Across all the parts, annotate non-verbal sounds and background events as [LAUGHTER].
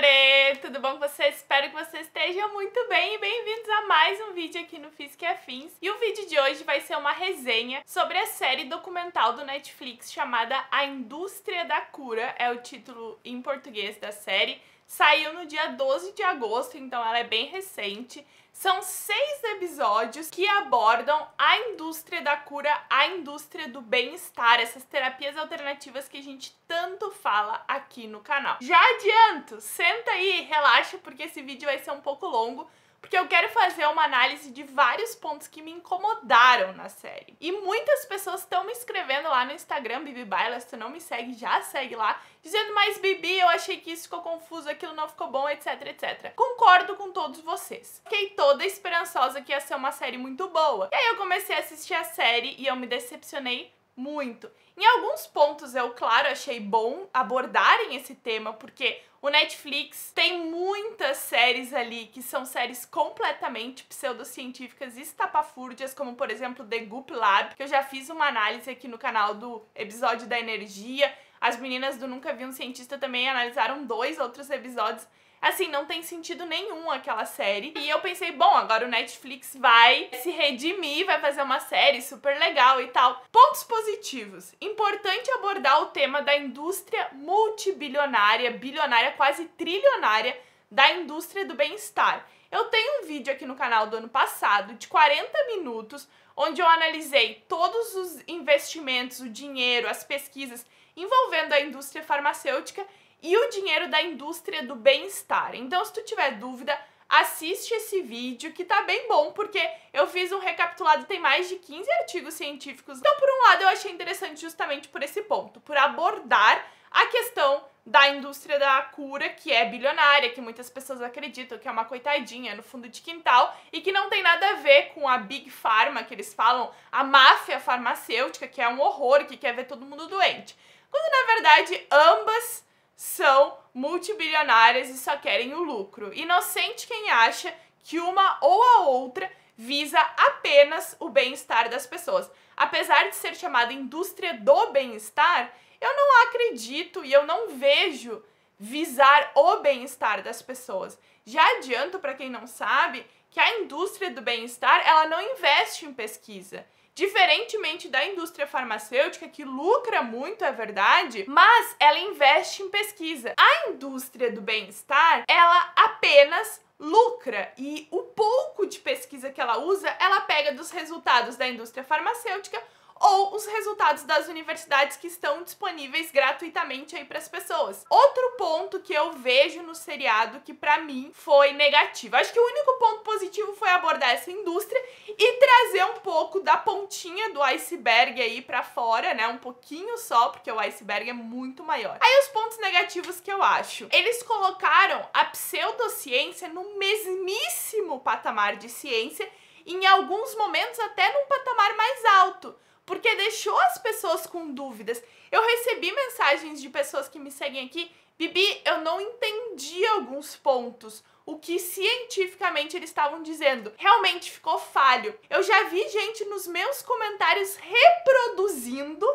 Lore! Tudo bom com vocês? Espero que vocês estejam muito bem e bem-vindos a mais um vídeo aqui no Física Afins. E o vídeo de hoje vai ser uma resenha sobre a série documental do Netflix chamada A Indústria da Cura, é o título em português da série. Saiu no dia 12 de agosto, então ela é bem recente. São seis episódios que abordam a indústria da cura, a indústria do bem-estar, essas terapias alternativas que a gente tanto fala aqui no canal. Já adianto, senta aí, relaxa, porque esse vídeo vai ser um pouco longo, porque eu quero fazer uma análise de vários pontos que me incomodaram na série. E muitas pessoas estão me escrevendo lá no Instagram, Bibi Baila, se tu não me segue, já segue lá, dizendo, mas Bibi, eu achei que isso ficou confuso, aquilo não ficou bom, etc, etc. Concordo com todos vocês. Fiquei toda esperançosa que ia ser uma série muito boa. E aí eu comecei a assistir a série e eu me decepcionei muito. Em alguns pontos eu, claro, achei bom abordarem esse tema, porque o Netflix tem muitas séries ali que são séries completamente pseudocientíficas e estapafúrdias, como por exemplo The Goop Lab, que eu já fiz uma análise aqui no canal do episódio da energia. As meninas do Nunca Vi um Cientista também analisaram dois outros episódios Assim, não tem sentido nenhum aquela série. E eu pensei, bom, agora o Netflix vai se redimir, vai fazer uma série super legal e tal. Pontos positivos. Importante abordar o tema da indústria multibilionária, bilionária, quase trilionária da indústria do bem-estar. Eu tenho um vídeo aqui no canal do ano passado de 40 minutos onde eu analisei todos os investimentos, o dinheiro, as pesquisas envolvendo a indústria farmacêutica e o dinheiro da indústria do bem-estar. Então, se tu tiver dúvida, assiste esse vídeo que tá bem bom, porque eu fiz um recapitulado, tem mais de 15 artigos científicos. Então, por um lado, eu achei interessante justamente por esse ponto, por abordar a questão da indústria da cura, que é bilionária, que muitas pessoas acreditam que é uma coitadinha no fundo de quintal e que não tem nada a ver com a Big Pharma, que eles falam, a máfia farmacêutica, que é um horror, que quer ver todo mundo doente. Quando na verdade ambas são multibilionárias e só querem o lucro. Inocente quem acha que uma ou a outra visa apenas o bem-estar das pessoas. Apesar de ser chamada indústria do bem-estar, eu não acredito e eu não vejo visar o bem-estar das pessoas. Já adianto para quem não sabe que a indústria do bem-estar, ela não investe em pesquisa. Diferentemente da indústria farmacêutica, que lucra muito, é verdade, mas ela investe em pesquisa. A indústria do bem-estar, ela apenas lucra e o pouco de pesquisa que ela usa, ela pega dos resultados da indústria farmacêutica ou os resultados das universidades que estão disponíveis gratuitamente aí para as pessoas. Outro ponto que eu vejo no seriado que para mim foi negativo. Acho que o único ponto positivo foi abordar essa indústria e trazer um pouco da pontinha do iceberg aí para fora, né? Um pouquinho só, porque o iceberg é muito maior. Aí os pontos negativos que eu acho. Eles colocaram a pseudociência no mesmíssimo patamar de ciência em alguns momentos até num patamar mais alto porque deixou as pessoas com dúvidas. Eu recebi mensagens de pessoas que me seguem aqui, Bibi, eu não entendi alguns pontos. O que cientificamente eles estavam dizendo realmente ficou falho. Eu já vi gente nos meus comentários reproduzindo,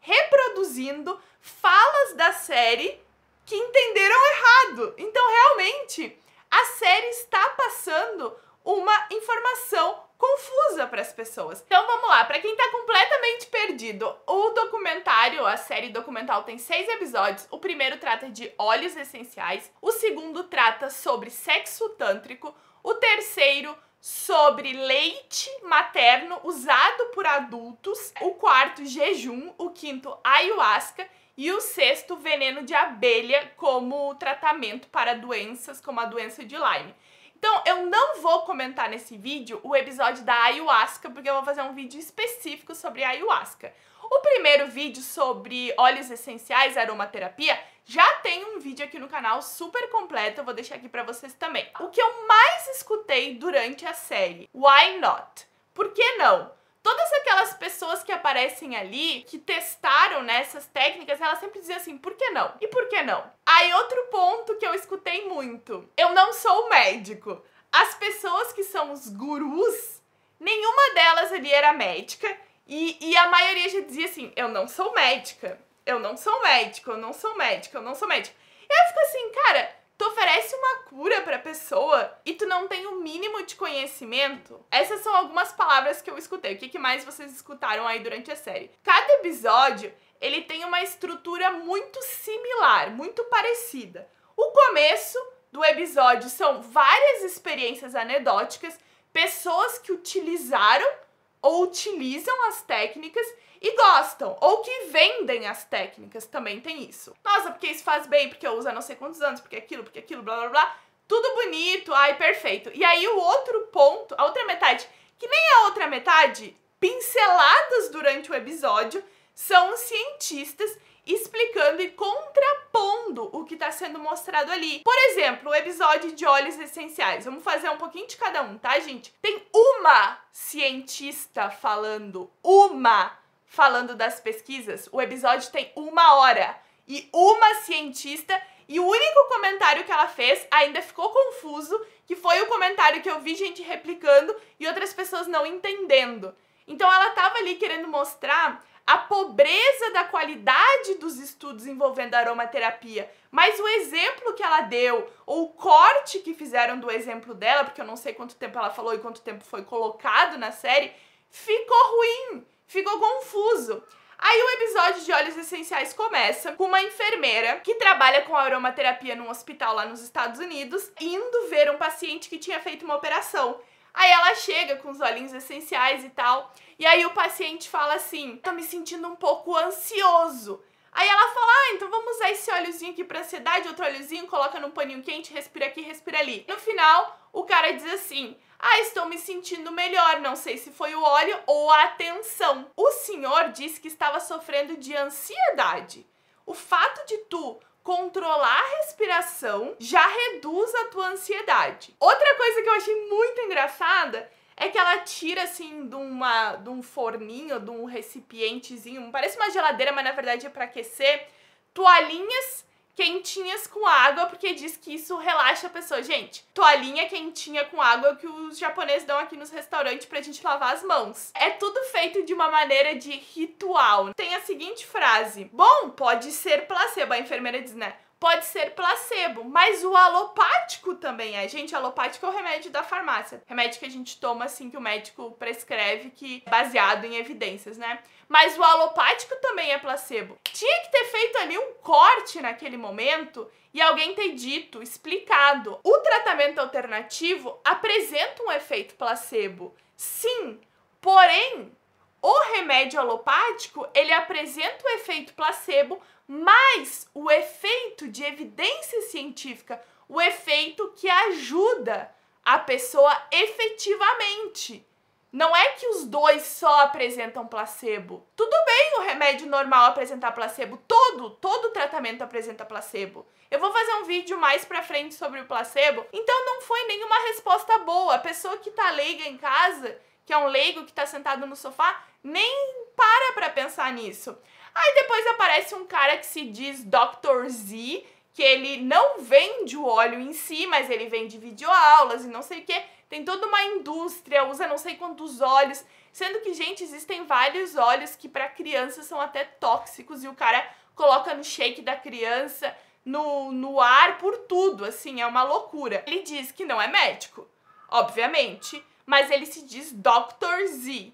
reproduzindo falas da série que entenderam errado. Então, realmente, a série está passando uma informação confusa para as pessoas. Então vamos lá, para quem tá completamente perdido, o documentário, a série documental tem seis episódios. O primeiro trata de óleos essenciais, o segundo trata sobre sexo tântrico, o terceiro sobre leite materno usado por adultos, o quarto jejum, o quinto ayahuasca e o sexto veneno de abelha como tratamento para doenças como a doença de Lyme. Então, eu não vou comentar nesse vídeo o episódio da ayahuasca, porque eu vou fazer um vídeo específico sobre ayahuasca. O primeiro vídeo sobre óleos essenciais, aromaterapia, já tem um vídeo aqui no canal super completo, eu vou deixar aqui para vocês também. O que eu mais escutei durante a série, Why Not? Por que não? todas aquelas pessoas que aparecem ali, que testaram né, técnicas, elas sempre diziam assim: por que não? E por que não? Aí, outro ponto que eu escutei muito: eu não sou médico. As pessoas que são os gurus, nenhuma delas ali era médica. E, e a maioria já dizia assim: eu não sou médica, eu não sou médico, eu não sou médica, eu não sou médica. E eu fico assim, cara, Tu oferece uma cura pra pessoa e tu não tem o mínimo de conhecimento? Essas são algumas palavras que eu escutei. O que, que mais vocês escutaram aí durante a série? Cada episódio, ele tem uma estrutura muito similar, muito parecida. O começo do episódio são várias experiências anedóticas, pessoas que utilizaram ou utilizam as técnicas e gostam, ou que vendem as técnicas, também tem isso. Nossa, porque isso faz bem, porque eu uso há não sei quantos anos, porque aquilo, porque aquilo, blá blá blá. Tudo bonito, ai, perfeito. E aí o outro ponto, a outra metade, que nem a outra metade, pinceladas durante o episódio, são os cientistas explicando e contrapondo o que está sendo mostrado ali. Por exemplo, o episódio de óleos essenciais. Vamos fazer um pouquinho de cada um, tá, gente? Tem uma cientista falando, uma falando das pesquisas. O episódio tem uma hora e uma cientista e o único comentário que ela fez ainda ficou confuso, que foi o comentário que eu vi gente replicando e outras pessoas não entendendo. Então ela estava ali querendo mostrar a pobreza da qualidade dos estudos envolvendo a aromaterapia, mas o exemplo que ela deu ou o corte que fizeram do exemplo dela, porque eu não sei quanto tempo ela falou e quanto tempo foi colocado na série, ficou ruim ficou confuso. Aí o episódio de Óleos Essenciais começa com uma enfermeira que trabalha com aromaterapia num hospital lá nos Estados Unidos, indo ver um paciente que tinha feito uma operação. Aí ela chega com os olhinhos essenciais e tal, e aí o paciente fala assim: "Tô me sentindo um pouco ansioso". Aí ela fala: "Ah, então vamos usar esse óleozinho aqui para ansiedade, outro óleozinho, coloca num paninho quente, respira aqui, respira ali". No final, o cara diz assim: ah, estou me sentindo melhor, não sei se foi o óleo ou a atenção. O senhor disse que estava sofrendo de ansiedade. O fato de tu controlar a respiração já reduz a tua ansiedade. Outra coisa que eu achei muito engraçada é que ela tira assim de, uma, de um forninho, de um recipientezinho, parece uma geladeira, mas na verdade é para aquecer, toalhinhas quentinhas com água, porque diz que isso relaxa a pessoa. Gente, toalhinha quentinha com água que os japoneses dão aqui nos restaurantes pra gente lavar as mãos. É tudo feito de uma maneira de ritual. Tem a seguinte frase: Bom, pode ser placebo. A enfermeira diz, né? pode ser placebo, mas o alopático também é. Gente, alopático é o remédio da farmácia. Remédio que a gente toma assim que o médico prescreve que é baseado em evidências, né? Mas o alopático também é placebo. Tinha que ter feito ali um corte naquele momento e alguém ter dito, explicado. O tratamento alternativo apresenta um efeito placebo. Sim, porém, o remédio alopático, ele apresenta o efeito placebo, mas o efeito de evidência científica, o efeito que ajuda a pessoa efetivamente. Não é que os dois só apresentam placebo. Tudo bem o remédio normal apresentar placebo, todo, todo tratamento apresenta placebo. Eu vou fazer um vídeo mais pra frente sobre o placebo. Então não foi nenhuma resposta boa. A pessoa que tá leiga em casa que é um leigo que está sentado no sofá, nem para para pensar nisso. Aí depois aparece um cara que se diz Dr. Z, que ele não vende o óleo em si, mas ele vende videoaulas e não sei o que. Tem toda uma indústria, usa não sei quantos óleos. Sendo que, gente, existem vários óleos que para crianças são até tóxicos e o cara coloca no shake da criança, no, no ar, por tudo. Assim, é uma loucura. Ele diz que não é médico, obviamente mas ele se diz Dr. Z.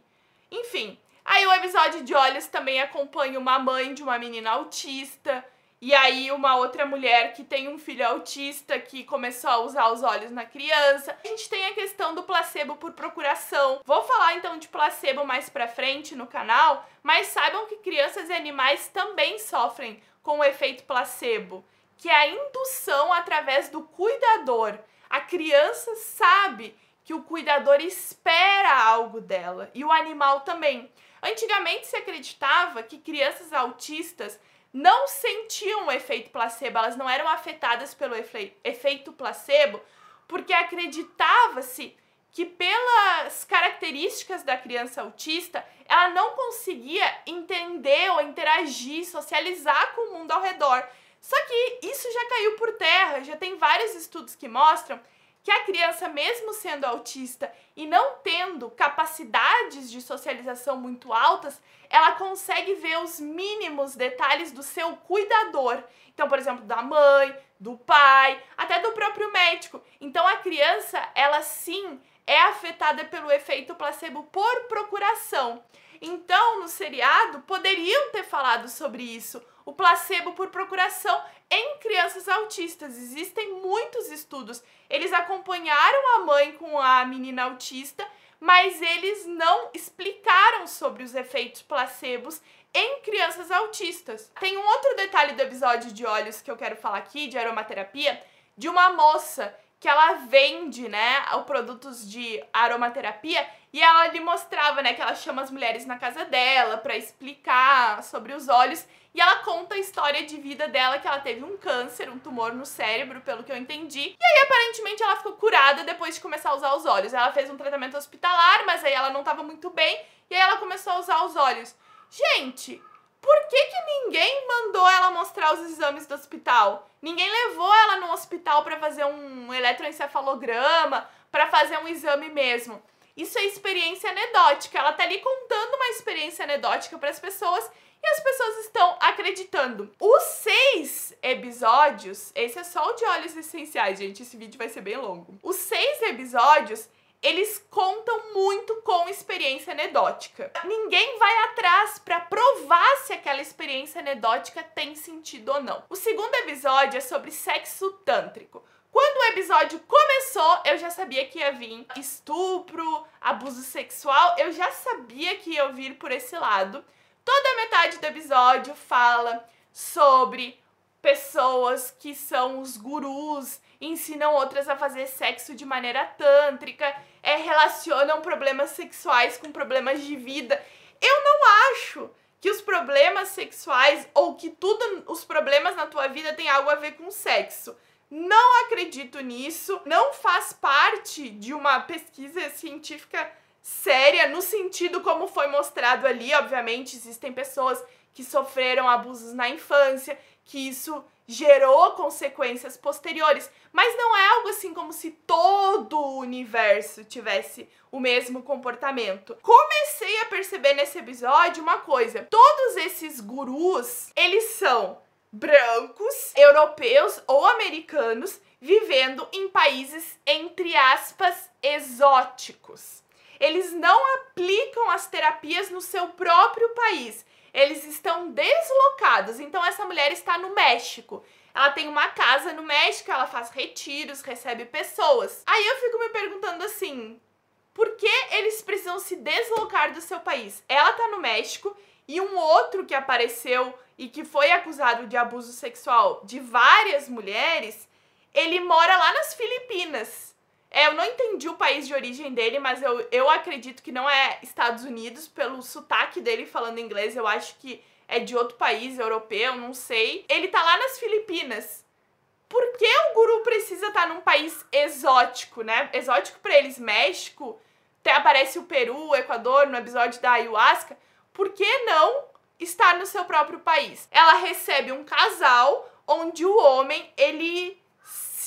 Enfim, aí o episódio de Olhos também acompanha uma mãe de uma menina autista e aí uma outra mulher que tem um filho autista que começou a usar os olhos na criança. A gente tem a questão do placebo por procuração. Vou falar então de placebo mais pra frente no canal, mas saibam que crianças e animais também sofrem com o efeito placebo, que é a indução através do cuidador. A criança sabe que o cuidador espera algo dela e o animal também. Antigamente se acreditava que crianças autistas não sentiam o efeito placebo, elas não eram afetadas pelo efeito placebo, porque acreditava-se que pelas características da criança autista, ela não conseguia entender ou interagir, socializar com o mundo ao redor. Só que isso já caiu por terra, já tem vários estudos que mostram que a criança, mesmo sendo autista e não tendo capacidades de socialização muito altas, ela consegue ver os mínimos detalhes do seu cuidador. Então, por exemplo, da mãe, do pai, até do próprio médico. Então, a criança, ela sim é afetada pelo efeito placebo por procuração. Então, no seriado, poderiam ter falado sobre isso o placebo por procuração em crianças autistas. Existem muitos estudos. Eles acompanharam a mãe com a menina autista, mas eles não explicaram sobre os efeitos placebos em crianças autistas. Tem um outro detalhe do episódio de olhos que eu quero falar aqui, de aromaterapia, de uma moça que ela vende, né, produtos de aromaterapia e ela lhe mostrava, né, que ela chama as mulheres na casa dela para explicar sobre os olhos e ela conta a história de vida dela que ela teve um câncer, um tumor no cérebro, pelo que eu entendi. E aí aparentemente ela ficou curada depois de começar a usar os olhos. Ela fez um tratamento hospitalar, mas aí ela não estava muito bem e aí ela começou a usar os olhos. Gente, por que, que ninguém mandou ela mostrar os exames do hospital? Ninguém levou ela no hospital para fazer um eletroencefalograma, para fazer um exame mesmo. Isso é experiência anedótica. Ela tá ali contando uma experiência anedótica para as pessoas e as pessoas estão acreditando. Os seis episódios, esse é só o de óleos essenciais, gente. Esse vídeo vai ser bem longo. Os seis episódios eles contam muito com experiência anedótica. Ninguém vai atrás para provar se aquela experiência anedótica tem sentido ou não. O segundo episódio é sobre sexo tântrico. Quando o episódio começou, eu já sabia que ia vir estupro, abuso sexual, eu já sabia que ia vir por esse lado. Toda metade do episódio fala sobre pessoas que são os gurus ensinam outras a fazer sexo de maneira tântrica, é, relacionam problemas sexuais com problemas de vida. Eu não acho que os problemas sexuais ou que tudo os problemas na tua vida tem algo a ver com sexo. Não acredito nisso, não faz parte de uma pesquisa científica séria no sentido como foi mostrado ali, obviamente existem pessoas que sofreram abusos na infância, que isso gerou consequências posteriores, mas não é algo assim como se todo o universo tivesse o mesmo comportamento. Comecei a perceber nesse episódio uma coisa: todos esses gurus, eles são brancos, europeus ou americanos vivendo em países entre aspas exóticos. Eles não aplicam as terapias no seu próprio país eles estão deslocados. Então essa mulher está no México. Ela tem uma casa no México, ela faz retiros, recebe pessoas. Aí eu fico me perguntando assim, por que eles precisam se deslocar do seu país? Ela tá no México e um outro que apareceu e que foi acusado de abuso sexual de várias mulheres, ele mora lá nas Filipinas. É, eu não entendi o país de origem dele, mas eu, eu acredito que não é Estados Unidos, pelo sotaque dele falando inglês, eu acho que é de outro país europeu, não sei. Ele tá lá nas Filipinas. Por que o guru precisa estar tá num país exótico, né? Exótico para eles, México, até aparece o Peru, o Equador no episódio da ayahuasca. Por que não estar no seu próprio país? Ela recebe um casal onde o homem, ele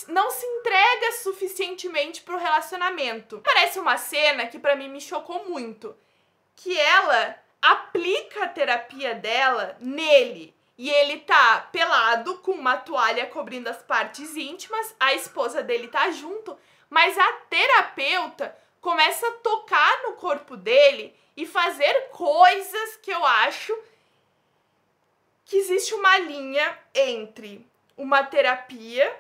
não se entrega suficientemente pro relacionamento. Parece uma cena que para mim me chocou muito, que ela aplica a terapia dela nele. E ele tá pelado com uma toalha cobrindo as partes íntimas, a esposa dele tá junto, mas a terapeuta começa a tocar no corpo dele e fazer coisas que eu acho que existe uma linha entre uma terapia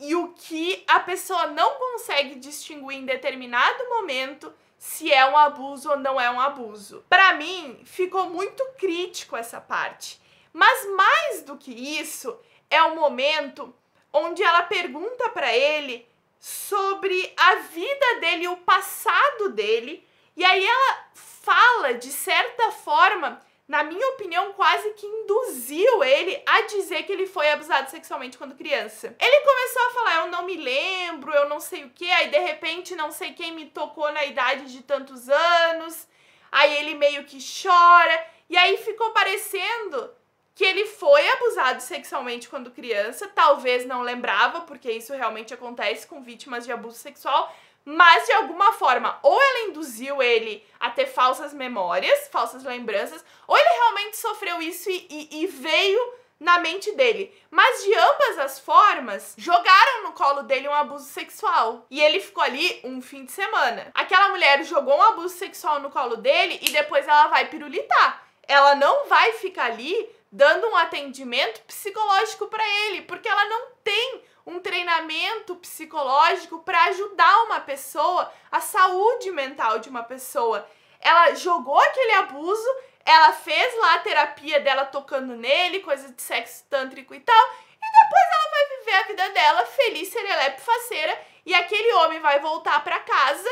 e o que a pessoa não consegue distinguir em determinado momento se é um abuso ou não é um abuso. Para mim, ficou muito crítico essa parte. Mas mais do que isso, é o momento onde ela pergunta para ele sobre a vida dele, o passado dele, e aí ela fala de certa forma na minha opinião, quase que induziu ele a dizer que ele foi abusado sexualmente quando criança. Ele começou a falar, eu não me lembro, eu não sei o que, aí de repente não sei quem me tocou na idade de tantos anos, aí ele meio que chora, e aí ficou parecendo que ele foi abusado sexualmente quando criança, talvez não lembrava, porque isso realmente acontece com vítimas de abuso sexual, mas de alguma forma, ou ela induziu ele a ter falsas memórias, falsas lembranças, ou ele realmente sofreu isso e, e, e veio na mente dele. Mas de ambas as formas, jogaram no colo dele um abuso sexual. E ele ficou ali um fim de semana. Aquela mulher jogou um abuso sexual no colo dele e depois ela vai pirulitar. Ela não vai ficar ali dando um atendimento psicológico para ele, porque ela não tem um treinamento psicológico para ajudar uma pessoa, a saúde mental de uma pessoa. Ela jogou aquele abuso, ela fez lá a terapia dela tocando nele, coisa de sexo tântrico e tal, e depois ela vai viver a vida dela feliz, serelepe, faceira, e aquele homem vai voltar para casa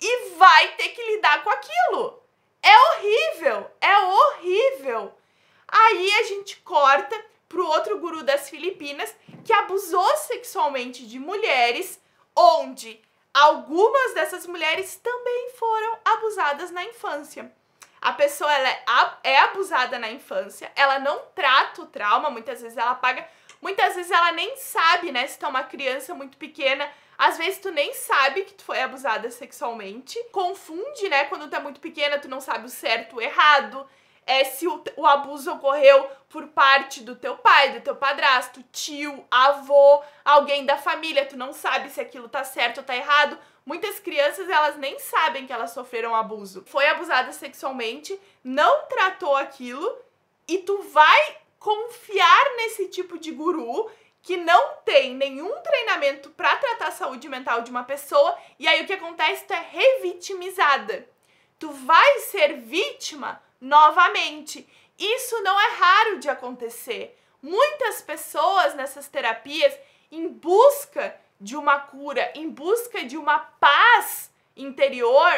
e vai ter que lidar com aquilo. É horrível, é horrível. Aí a gente corta pro outro guru das Filipinas que abusou sexualmente de mulheres, onde algumas dessas mulheres também foram abusadas na infância. A pessoa ela é, é abusada na infância, ela não trata o trauma, muitas vezes ela paga, muitas vezes ela nem sabe, né, se tá uma criança muito pequena, às vezes tu nem sabe que tu foi abusada sexualmente, confunde, né, quando tu é muito pequena, tu não sabe o certo, o errado, é se o, o, abuso ocorreu por parte do teu pai, do teu padrasto, tio, avô, alguém da família, tu não sabe se aquilo tá certo ou tá errado. Muitas crianças, elas nem sabem que elas sofreram abuso. Foi abusada sexualmente, não tratou aquilo e tu vai confiar nesse tipo de guru que não tem nenhum treinamento para tratar a saúde mental de uma pessoa e aí o que acontece tu é revitimizada. Tu vai ser vítima novamente. Isso não é raro de acontecer. Muitas pessoas nessas terapias, em busca de uma cura, em busca de uma paz interior,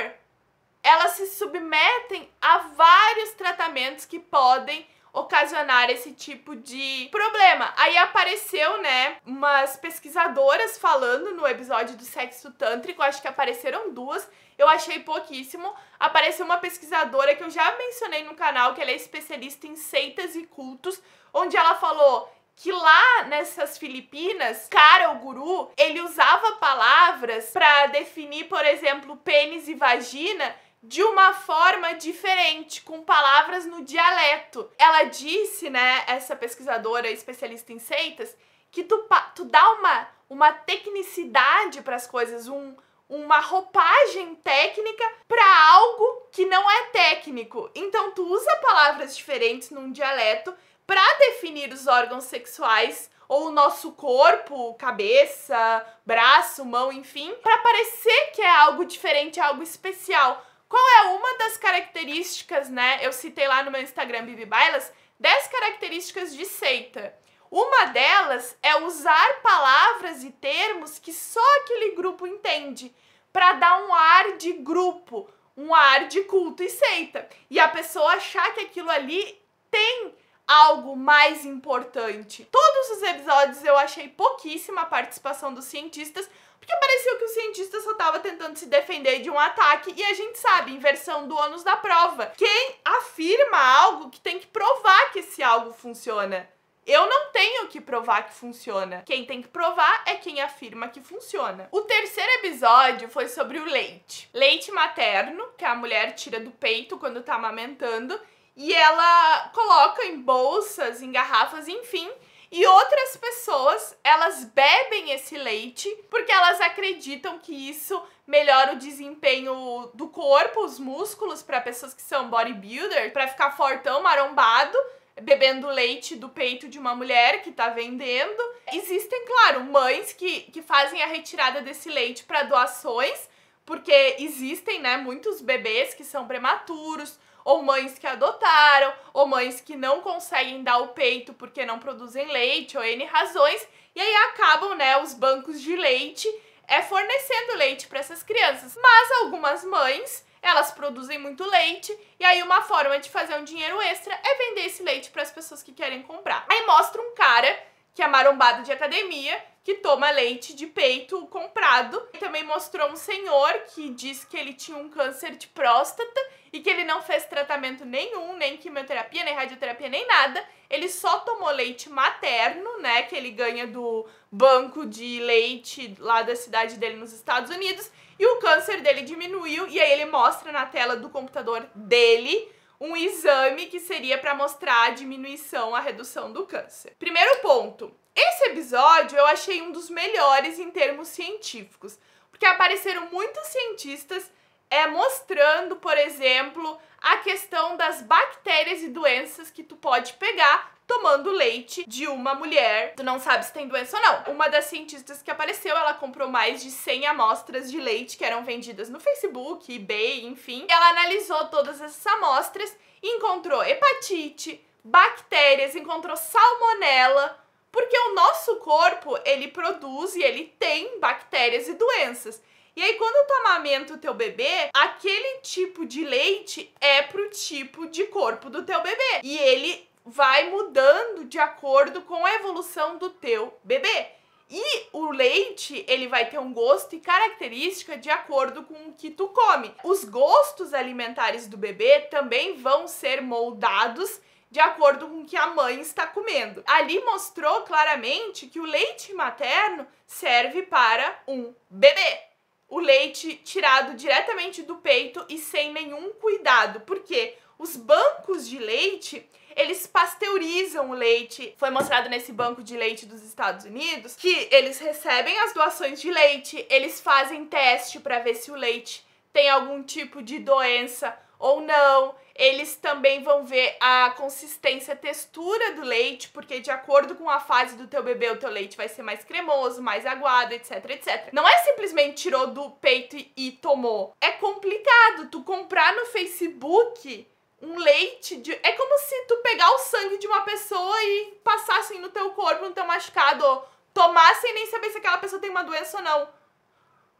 elas se submetem a vários tratamentos que podem ocasionar esse tipo de problema. Aí apareceu, né, umas pesquisadoras falando no episódio do sexo tântrico, acho que apareceram duas, eu achei pouquíssimo. Apareceu uma pesquisadora que eu já mencionei no canal, que ela é especialista em seitas e cultos, onde ela falou que lá nessas Filipinas, cara, o guru, ele usava palavras para definir, por exemplo, pênis e vagina de uma forma diferente, com palavras no dialeto. Ela disse, né, essa pesquisadora especialista em seitas, que tu, tu dá uma, uma tecnicidade para as coisas, um, uma roupagem técnica para algo que não é técnico. Então tu usa palavras diferentes num dialeto para definir os órgãos sexuais ou o nosso corpo, cabeça, braço, mão, enfim, para parecer que é algo diferente, algo especial. Qual é uma das características, né? Eu citei lá no meu Instagram Bibi Bailas 10 características de seita. Uma delas é usar palavras e termos que só aquele grupo entende, para dar um ar de grupo, um ar de culto e seita. E a pessoa achar que aquilo ali tem algo mais importante. Todos os episódios eu achei pouquíssima a participação dos cientistas, porque parecia que o cientista só estava tentando se defender de um ataque e a gente sabe, inversão do ônus da prova. Quem afirma algo que tem que provar que esse algo funciona. Eu não tenho que provar que funciona. Quem tem que provar é quem afirma que funciona. O terceiro episódio foi sobre o leite. Leite materno, que a mulher tira do peito quando tá amamentando, e ela coloca em bolsas, em garrafas, enfim. E outras pessoas, elas bebem esse leite porque elas acreditam que isso melhora o desempenho do corpo, os músculos para pessoas que são bodybuilder, para ficar fortão, marombado bebendo leite do peito de uma mulher que tá vendendo. Existem, claro, mães que, que fazem a retirada desse leite para doações, porque existem, né, muitos bebês que são prematuros, ou mães que adotaram, ou mães que não conseguem dar o peito porque não produzem leite, ou N razões, e aí acabam, né, os bancos de leite é fornecendo leite para essas crianças. Mas algumas mães elas produzem muito leite e aí uma forma de fazer um dinheiro extra é vender esse leite para as pessoas que querem comprar. Aí mostra um cara que é marombado de academia, que toma leite de peito comprado. E também mostrou um senhor que diz que ele tinha um câncer de próstata e que ele não fez tratamento nenhum, nem quimioterapia, nem radioterapia, nem nada. Ele só tomou leite materno, né, que ele ganha do banco de leite lá da cidade dele nos Estados Unidos. E o câncer dele diminuiu e aí ele mostra na tela do computador dele um exame que seria para mostrar a diminuição, a redução do câncer. Primeiro ponto, esse episódio eu achei um dos melhores em termos científicos, porque apareceram muitos cientistas é mostrando, por exemplo, a questão das bactérias e doenças que tu pode pegar tomando leite de uma mulher. Tu não sabe se tem doença ou não. Uma das cientistas que apareceu, ela comprou mais de 100 amostras de leite que eram vendidas no Facebook, eBay, enfim. Ela analisou todas essas amostras e encontrou hepatite, bactérias, encontrou salmonela, porque o nosso corpo, ele produz e ele tem bactérias e doenças. E aí, quando tu amamenta o teu bebê, aquele tipo de leite é pro tipo de corpo do teu bebê. E ele vai mudando de acordo com a evolução do teu bebê. E o leite, ele vai ter um gosto e característica de acordo com o que tu come. Os gostos alimentares do bebê também vão ser moldados de acordo com o que a mãe está comendo. Ali mostrou claramente que o leite materno serve para um bebê. O leite tirado diretamente do peito e sem nenhum cuidado, porque os bancos de leite eles pasteurizam o leite. Foi mostrado nesse banco de leite dos Estados Unidos que eles recebem as doações de leite, eles fazem teste para ver se o leite tem algum tipo de doença ou não. Eles também vão ver a consistência, a textura do leite, porque de acordo com a fase do teu bebê, o teu leite vai ser mais cremoso, mais aguado, etc, etc. Não é simplesmente tirou do peito e, e tomou. É complicado tu comprar no Facebook um leite de. É como se tu pegar o sangue de uma pessoa e passassem no teu corpo, no teu machucado, tomasse sem nem saber se aquela pessoa tem uma doença ou não.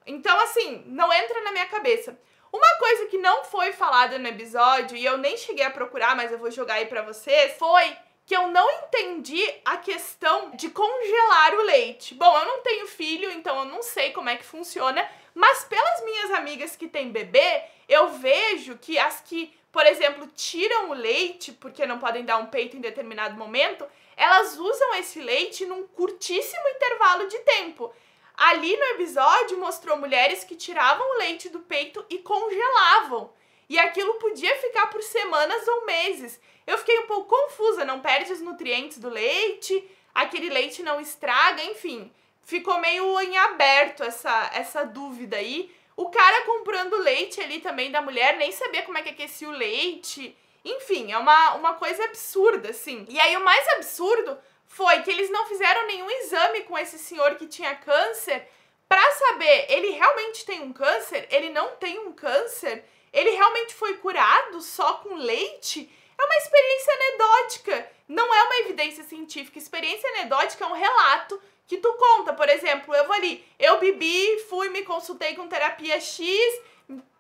Então, assim, não entra na minha cabeça. Uma coisa que não foi falada no episódio, e eu nem cheguei a procurar, mas eu vou jogar aí pra vocês, foi que eu não entendi a questão de congelar o leite. Bom, eu não tenho filho, então eu não sei como é que funciona, mas pelas minhas amigas que têm bebê, eu vejo que as que por exemplo, tiram o leite porque não podem dar um peito em determinado momento, elas usam esse leite num curtíssimo intervalo de tempo. Ali no episódio mostrou mulheres que tiravam o leite do peito e congelavam. E aquilo podia ficar por semanas ou meses. Eu fiquei um pouco confusa, não perde os nutrientes do leite, aquele leite não estraga, enfim. Ficou meio em aberto essa, essa dúvida aí o cara comprando leite ali também da mulher, nem sabia como é que aquecia o leite. Enfim, é uma, uma coisa absurda, assim. E aí o mais absurdo foi que eles não fizeram nenhum exame com esse senhor que tinha câncer para saber ele realmente tem um câncer, ele não tem um câncer, ele realmente foi curado só com leite. É uma experiência anedótica, não é uma evidência científica. Experiência anedótica é um relato que tu conta, por exemplo, eu vou ali, eu bebi, fui, me consultei com terapia X,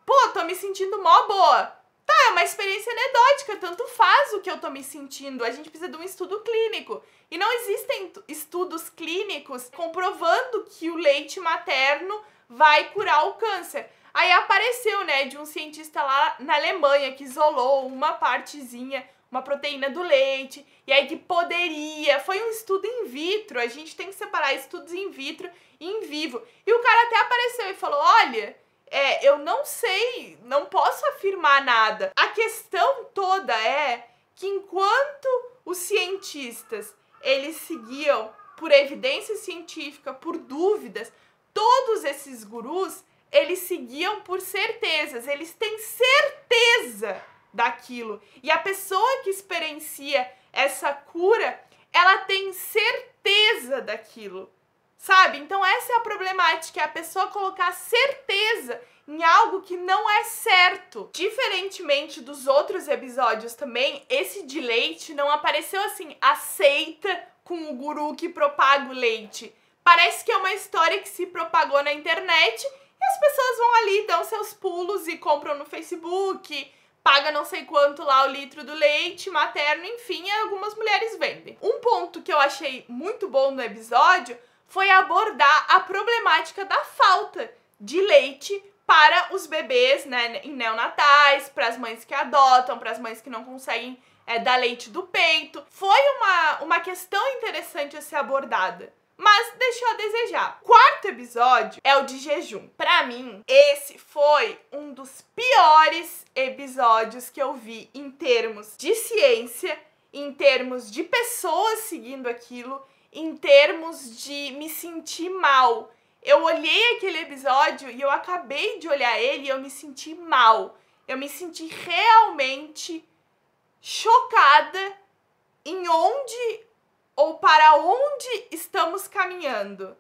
pô, tô me sentindo mó boa. Tá, é uma experiência anedótica, tanto faz o que eu tô me sentindo. A gente precisa de um estudo clínico. E não existem estudos clínicos comprovando que o leite materno vai curar o câncer. Aí apareceu, né, de um cientista lá na Alemanha que isolou uma partezinha uma proteína do leite, e aí que poderia. Foi um estudo in vitro, a gente tem que separar estudos in vitro e em vivo. E o cara até apareceu e falou: olha. É, eu não sei, não posso afirmar nada. A questão toda é que enquanto os cientistas eles seguiam por evidência científica, por dúvidas, todos esses gurus eles seguiam por certezas, eles têm certeza daquilo. E a pessoa que experiencia essa cura, ela tem certeza daquilo. Sabe? Então essa é a problemática, é a pessoa colocar certeza em algo que não é certo. Diferentemente dos outros episódios também, esse de leite não apareceu assim, aceita com o guru que propaga o leite. Parece que é uma história que se propagou na internet e as pessoas vão ali, dão seus pulos e compram no Facebook, paga não sei quanto lá o litro do leite materno, enfim, algumas mulheres vendem. Um ponto que eu achei muito bom no episódio foi abordar a problemática da falta de leite para os bebês, né, em neonatais, para as mães que adotam, para as mães que não conseguem é, dar leite do peito. Foi uma, uma questão interessante a ser abordada mas deixou a desejar. Quarto episódio é o de jejum. Para mim, esse foi um dos piores episódios que eu vi em termos de ciência, em termos de pessoas seguindo aquilo, em termos de me sentir mal. Eu olhei aquele episódio e eu acabei de olhar ele e eu me senti mal. Eu me senti realmente chocada em onde ou para onde estamos caminhando?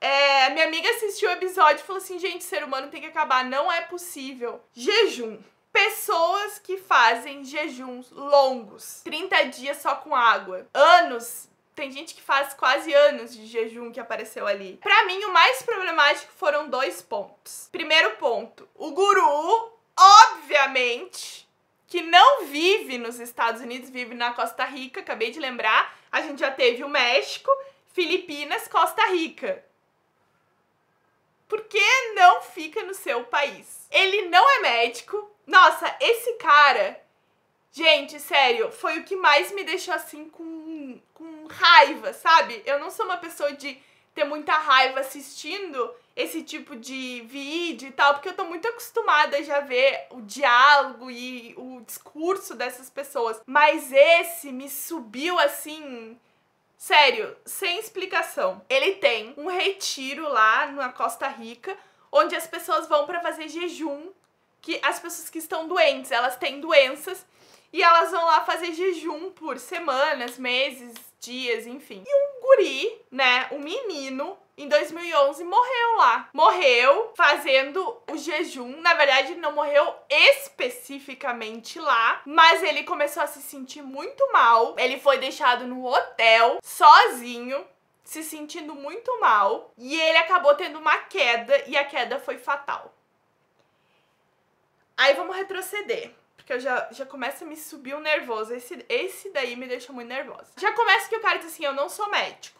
É, minha amiga assistiu o episódio e falou assim: gente, ser humano tem que acabar, não é possível. Jejum. Pessoas que fazem jejuns longos, 30 dias só com água, anos. Tem gente que faz quase anos de jejum que apareceu ali. Para mim, o mais problemático foram dois pontos. Primeiro ponto: o guru, obviamente, que não vive nos Estados Unidos, vive na Costa Rica, acabei de lembrar, a gente já teve o México, Filipinas, Costa Rica. Por que não fica no seu país? Ele não é médico. Nossa, esse cara. Gente, sério, foi o que mais me deixou assim com, com raiva, sabe? Eu não sou uma pessoa de ter muita raiva assistindo esse tipo de vídeo e tal, porque eu tô muito acostumada já a ver o diálogo e o discurso dessas pessoas. Mas esse me subiu assim. Sério, sem explicação. Ele tem um retiro lá na Costa Rica, onde as pessoas vão para fazer jejum, que as pessoas que estão doentes, elas têm doenças e elas vão lá fazer jejum por semanas, meses, dias, enfim. E um guri, né, um menino em 2011, morreu lá. Morreu fazendo o jejum. Na verdade, ele não morreu especificamente lá, mas ele começou a se sentir muito mal. Ele foi deixado no hotel, sozinho, se sentindo muito mal. E ele acabou tendo uma queda, e a queda foi fatal. Aí vamos retroceder porque eu já, já começa a me subir o um nervoso. Esse, esse daí me deixa muito nervosa. Já começa que o cara diz assim: eu não sou médico.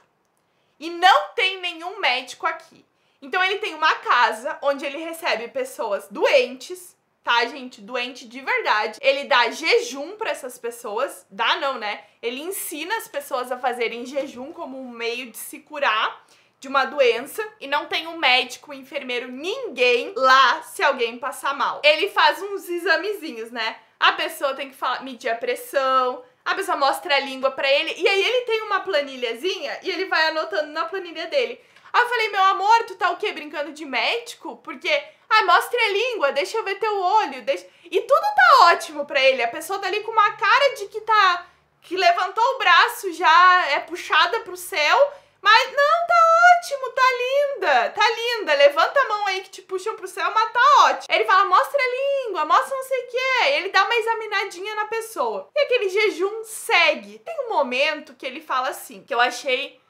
E não tem nenhum médico aqui. Então ele tem uma casa onde ele recebe pessoas doentes, tá, gente? Doente de verdade. Ele dá jejum para essas pessoas, dá não, né? Ele ensina as pessoas a fazerem jejum como um meio de se curar de uma doença e não tem um médico, um enfermeiro, ninguém lá se alguém passar mal. Ele faz uns examezinhos, né? A pessoa tem que falar, medir a pressão, a pessoa mostra a língua pra ele, e aí ele tem uma planilhazinha e ele vai anotando na planilha dele. Aí eu falei, meu amor, tu tá o quê? Brincando de médico? Porque, ah, mostra a língua, deixa eu ver teu olho, deixa... E tudo tá ótimo pra ele. A pessoa tá ali com uma cara de que tá... Que levantou o braço já, é puxada pro céu mas não, tá ótimo, tá linda, tá linda. Levanta a mão aí que te puxam pro céu, mas tá ótimo. Ele fala, mostra a língua, mostra não sei o que. É. Ele dá uma examinadinha na pessoa. E aquele jejum segue. Tem um momento que ele fala assim, que eu achei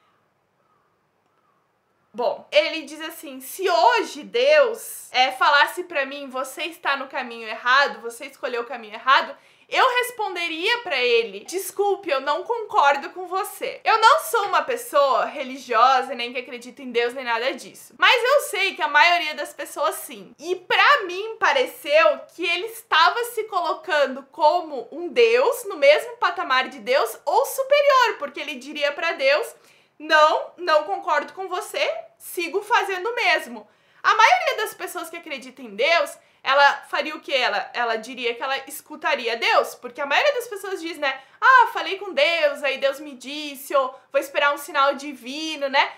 Bom, ele diz assim: se hoje Deus é, falasse para mim, você está no caminho errado, você escolheu o caminho errado, eu responderia para ele: desculpe, eu não concordo com você. Eu não sou uma pessoa religiosa, nem que acredita em Deus, nem nada disso. Mas eu sei que a maioria das pessoas sim. E para mim pareceu que ele estava se colocando como um Deus, no mesmo patamar de Deus ou superior, porque ele diria para Deus: não, não concordo com você, sigo fazendo o mesmo. A maioria das pessoas que acreditam em Deus, ela faria o que? Ela, ela diria que ela escutaria Deus, porque a maioria das pessoas diz, né? Ah, falei com Deus, aí Deus me disse, ou vou esperar um sinal divino, né?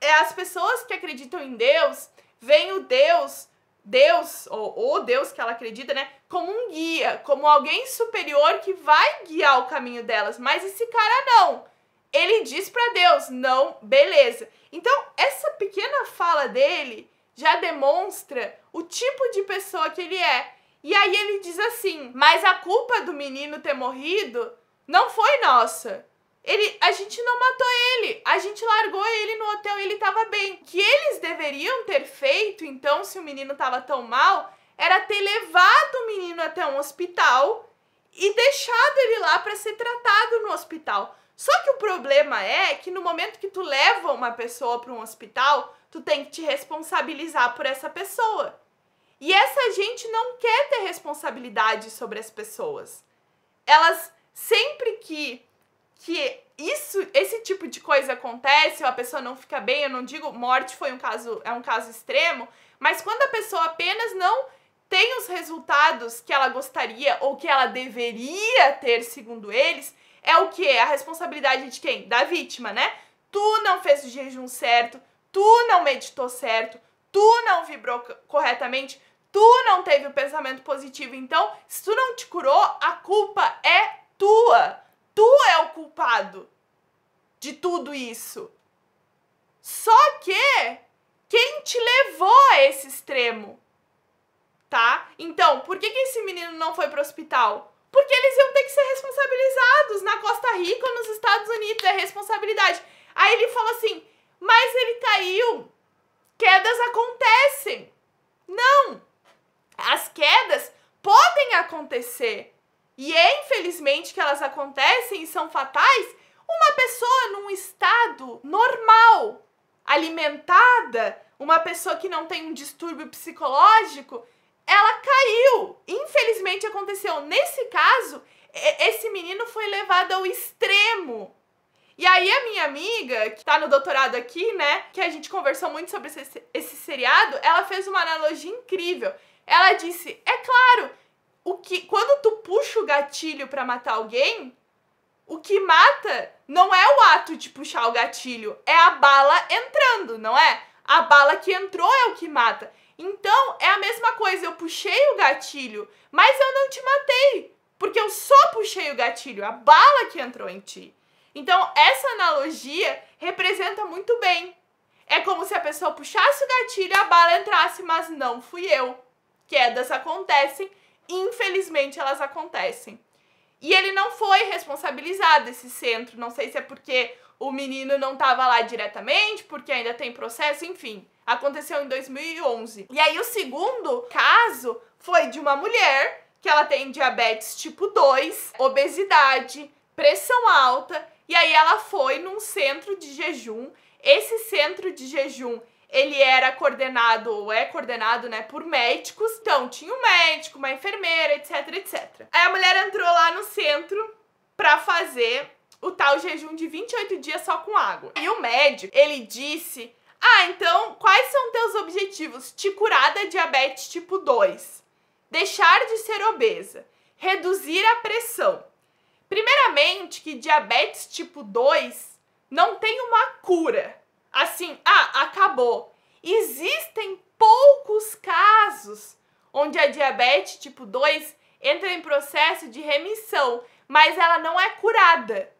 É, as pessoas que acreditam em Deus veem o Deus, Deus, ou, ou Deus que ela acredita, né? Como um guia, como alguém superior que vai guiar o caminho delas, mas esse cara não. Ele diz para Deus: "Não, beleza". Então, essa pequena fala dele já demonstra o tipo de pessoa que ele é. E aí ele diz assim: "Mas a culpa do menino ter morrido não foi nossa. Ele, a gente não matou ele, a gente largou ele no hotel e ele tava bem. O que eles deveriam ter feito, então, se o menino tava tão mal, era ter levado o menino até um hospital e deixado ele lá para ser tratado no hospital. Só que o problema é que no momento que tu leva uma pessoa para um hospital, tu tem que te responsabilizar por essa pessoa. E essa gente não quer ter responsabilidade sobre as pessoas. Elas sempre que que isso, esse tipo de coisa acontece, ou a pessoa não fica bem, eu não digo morte foi um caso, é um caso extremo, mas quando a pessoa apenas não tem os resultados que ela gostaria ou que ela deveria ter segundo eles, é o que? A responsabilidade de quem? Da vítima, né? Tu não fez o jejum certo, tu não meditou certo, tu não vibrou corretamente, tu não teve o pensamento positivo. Então, se tu não te curou, a culpa é tua. Tu é o culpado de tudo isso. Só que quem te levou a esse extremo, tá? Então, por que, que esse menino não foi pro hospital? Porque eles iam ter que ser responsabilizados. Na Costa Rica ou nos Estados Unidos é responsabilidade. Aí ele falou assim: mas ele caiu. Quedas acontecem. Não! As quedas podem acontecer. E é infelizmente que elas acontecem e são fatais. Uma pessoa num estado normal, alimentada, uma pessoa que não tem um distúrbio psicológico, ela caiu. Infelizmente aconteceu. Nesse caso, esse menino foi levado ao extremo. E aí a minha amiga, que tá no doutorado aqui, né, que a gente conversou muito sobre esse, esse seriado, ela fez uma analogia incrível. Ela disse: "É claro, o que quando tu puxa o gatilho para matar alguém, o que mata não é o ato de puxar o gatilho, é a bala entrando, não é? A bala que entrou é o que mata. Então, é a mesma coisa, eu puxei o gatilho, mas eu não te matei, porque eu só puxei o gatilho, a bala que entrou em ti. Então, essa analogia representa muito bem. É como se a pessoa puxasse o gatilho e a bala entrasse, mas não fui eu. Quedas acontecem, infelizmente elas acontecem. E ele não foi responsabilizado, esse centro. Não sei se é porque o menino não estava lá diretamente, porque ainda tem processo, enfim. Aconteceu em 2011. E aí, o segundo caso foi de uma mulher que ela tem diabetes tipo 2, obesidade, pressão alta. E aí, ela foi num centro de jejum. Esse centro de jejum ele era coordenado, ou é coordenado, né, por médicos. Então, tinha um médico, uma enfermeira, etc, etc. Aí a mulher entrou lá no centro para fazer o tal jejum de 28 dias só com água. E o médico, ele disse: "Ah, então, quais são teus objetivos? Te curar da diabetes tipo 2, deixar de ser obesa, reduzir a pressão." Primeiramente, que diabetes tipo 2 não tem uma cura assim, ah, acabou. Existem poucos casos onde a diabetes tipo 2 entra em processo de remissão, mas ela não é curada,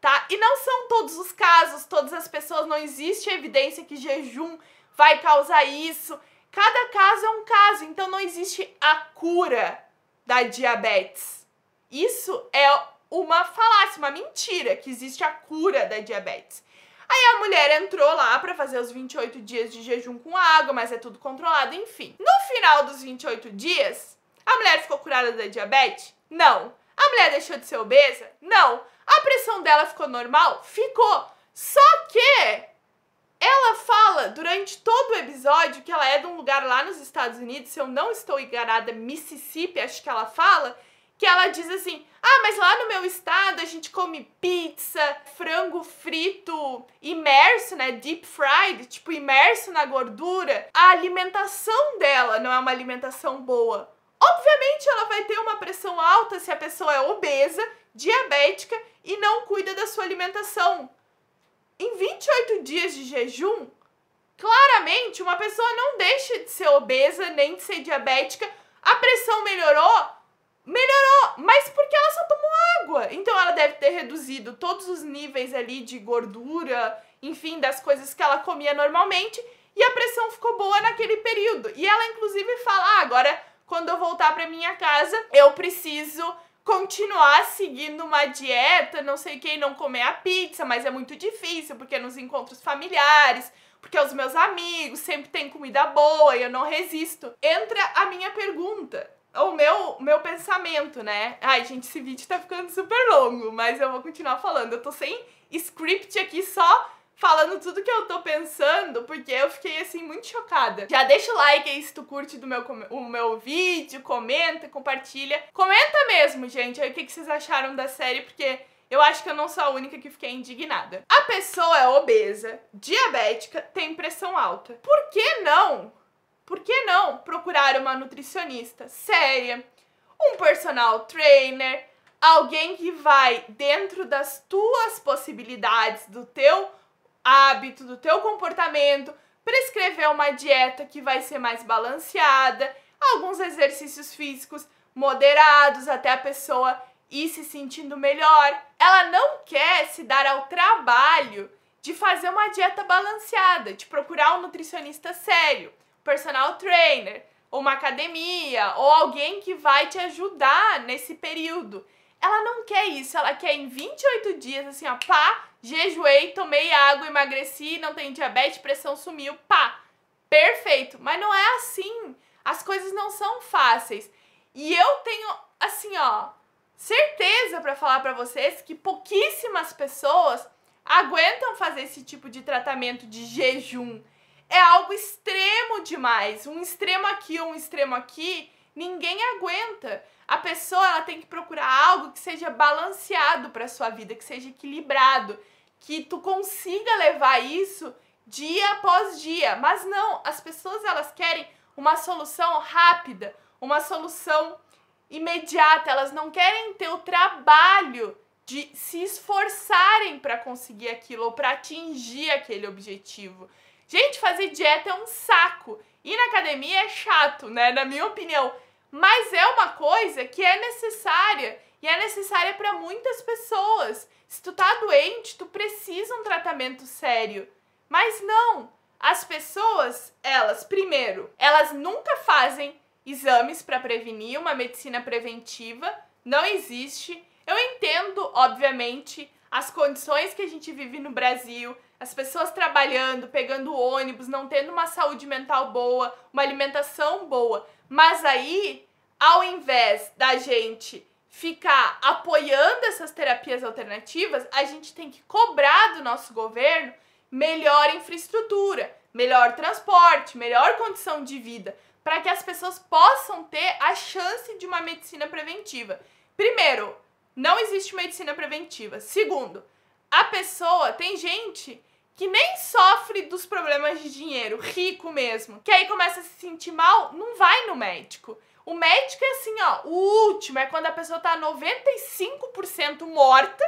tá? E não são todos os casos, todas as pessoas, não existe evidência que jejum vai causar isso. Cada caso é um caso, então não existe a cura da diabetes. Isso é uma falácia, uma mentira que existe a cura da diabetes. Aí a mulher entrou lá para fazer os 28 dias de jejum com água, mas é tudo controlado, enfim. No final dos 28 dias, a mulher ficou curada da diabetes? Não. A mulher deixou de ser obesa? Não. A pressão dela ficou normal? Ficou. Só que ela fala durante todo o episódio que ela é de um lugar lá nos Estados Unidos, se eu não estou enganada, Mississippi, acho que ela fala, que ela diz assim: ah, mas lá no meu estado a gente come pizza, frango frito imerso, né? Deep fried, tipo imerso na gordura. A alimentação dela não é uma alimentação boa. Obviamente ela vai ter uma pressão alta se a pessoa é obesa, diabética e não cuida da sua alimentação. Em 28 dias de jejum, claramente uma pessoa não deixa de ser obesa nem de ser diabética, a pressão melhorou, melhorou, mas porque ela só tomou água. Então ela deve ter reduzido todos os níveis ali de gordura, enfim, das coisas que ela comia normalmente, e a pressão ficou boa naquele período. E ela inclusive fala: ah, "Agora, quando eu voltar para minha casa, eu preciso continuar seguindo uma dieta, não sei quem não comer a pizza, mas é muito difícil porque é nos encontros familiares, porque os meus amigos sempre têm comida boa e eu não resisto. Entra a minha pergunta o meu, meu pensamento, né? Ai, gente, esse vídeo tá ficando super longo, mas eu vou continuar falando. Eu tô sem script aqui, só falando tudo que eu tô pensando, porque eu fiquei, assim, muito chocada. Já deixa o like aí se tu curte do meu, o meu vídeo, comenta, compartilha. Comenta mesmo, gente, aí o que, que vocês acharam da série, porque... Eu acho que eu não sou a única que fiquei indignada. A pessoa é obesa, diabética, tem pressão alta. Por que não por que não procurar uma nutricionista séria, um personal trainer, alguém que vai dentro das tuas possibilidades, do teu hábito, do teu comportamento, prescrever uma dieta que vai ser mais balanceada, alguns exercícios físicos moderados até a pessoa ir se sentindo melhor. Ela não quer se dar ao trabalho de fazer uma dieta balanceada, de procurar um nutricionista sério personal trainer, ou uma academia, ou alguém que vai te ajudar nesse período. Ela não quer isso, ela quer em 28 dias, assim, ó, pá, jejuei, tomei água, emagreci, não tenho diabetes, pressão sumiu, pá, perfeito. Mas não é assim, as coisas não são fáceis. E eu tenho, assim, ó, certeza para falar para vocês que pouquíssimas pessoas aguentam fazer esse tipo de tratamento de jejum é algo extremo demais. Um extremo aqui, um extremo aqui, ninguém aguenta. A pessoa ela tem que procurar algo que seja balanceado para sua vida, que seja equilibrado, que tu consiga levar isso dia após dia. Mas não, as pessoas elas querem uma solução rápida, uma solução imediata, elas não querem ter o trabalho de se esforçarem para conseguir aquilo ou para atingir aquele objetivo. Gente, fazer dieta é um saco. Ir na academia é chato, né? Na minha opinião. Mas é uma coisa que é necessária e é necessária para muitas pessoas. Se tu tá doente, tu precisa um tratamento sério. Mas não, as pessoas, elas primeiro, elas nunca fazem exames para prevenir uma medicina preventiva, não existe. Eu entendo, obviamente, as condições que a gente vive no Brasil, as pessoas trabalhando, pegando ônibus, não tendo uma saúde mental boa, uma alimentação boa. Mas aí, ao invés da gente ficar apoiando essas terapias alternativas, a gente tem que cobrar do nosso governo melhor infraestrutura, melhor transporte, melhor condição de vida, para que as pessoas possam ter a chance de uma medicina preventiva. Primeiro, não existe medicina preventiva. Segundo, a pessoa, tem gente que nem sofre dos problemas de dinheiro, rico mesmo, que aí começa a se sentir mal, não vai no médico. O médico é assim, ó, o último é quando a pessoa tá 95% morta,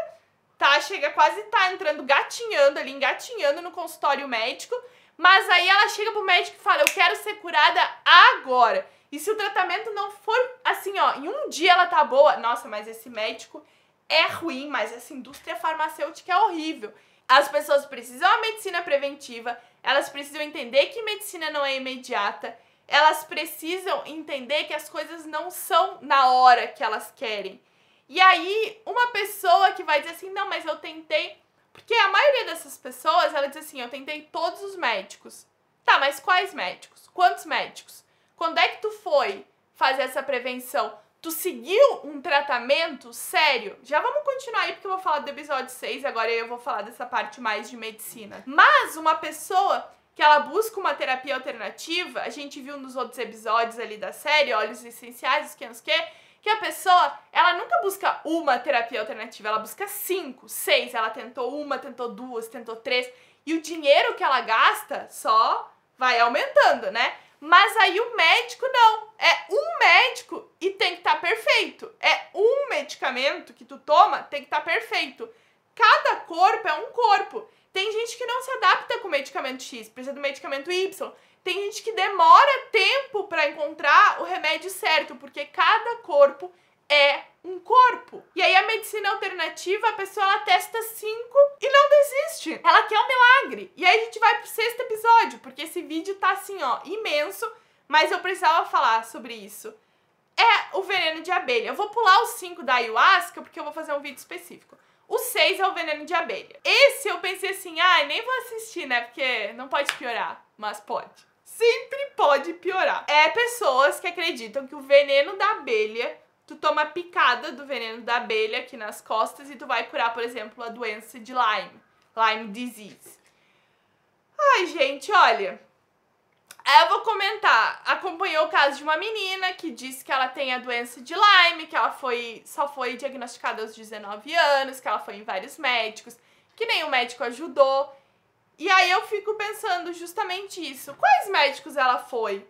tá? Chega quase tá entrando gatinhando ali, engatinhando no consultório médico, mas aí ela chega pro médico e fala: "Eu quero ser curada agora". E se o tratamento não for assim, ó, em um dia ela tá boa, nossa, mas esse médico é ruim, mas essa indústria farmacêutica é horrível. As pessoas precisam a medicina preventiva, elas precisam entender que medicina não é imediata, elas precisam entender que as coisas não são na hora que elas querem. E aí, uma pessoa que vai dizer assim: "Não, mas eu tentei", porque a maioria dessas pessoas, ela diz assim: "Eu tentei todos os médicos". Tá, mas quais médicos? Quantos médicos? Quando é que tu foi fazer essa prevenção? tu seguiu um tratamento sério, já vamos continuar aí porque eu vou falar do episódio 6 agora eu vou falar dessa parte mais de medicina. Mas uma pessoa que ela busca uma terapia alternativa, a gente viu nos outros episódios ali da série, óleos essenciais, que não que, que a pessoa, ela nunca busca uma terapia alternativa, ela busca cinco, seis, ela tentou uma, tentou duas, tentou três, e o dinheiro que ela gasta só vai aumentando, né? Mas aí o médico não. É um médico e tem que estar tá perfeito. É um medicamento que tu toma, tem que estar tá perfeito. Cada corpo é um corpo. Tem gente que não se adapta com o medicamento X, precisa do medicamento Y. Tem gente que demora tempo para encontrar o remédio certo, porque cada corpo é um corpo. E aí a medicina alternativa, a pessoa ela testa cinco e não desiste. Ela quer um milagre. E aí a gente vai pro sexto episódio, porque esse vídeo tá assim, ó, imenso, mas eu precisava falar sobre isso. É o veneno de abelha. Eu vou pular os cinco da ayahuasca, porque eu vou fazer um vídeo específico. O 6 é o veneno de abelha. Esse eu pensei assim, ah, nem vou assistir, né? Porque não pode piorar, mas pode. Sempre pode piorar. É pessoas que acreditam que o veneno da abelha tu toma picada do veneno da abelha aqui nas costas e tu vai curar, por exemplo, a doença de Lyme, Lyme disease. Ai, gente, olha. eu vou comentar. Acompanhou o caso de uma menina que disse que ela tem a doença de Lyme, que ela foi só foi diagnosticada aos 19 anos, que ela foi em vários médicos, que nenhum médico ajudou. E aí eu fico pensando justamente isso. Quais médicos ela foi?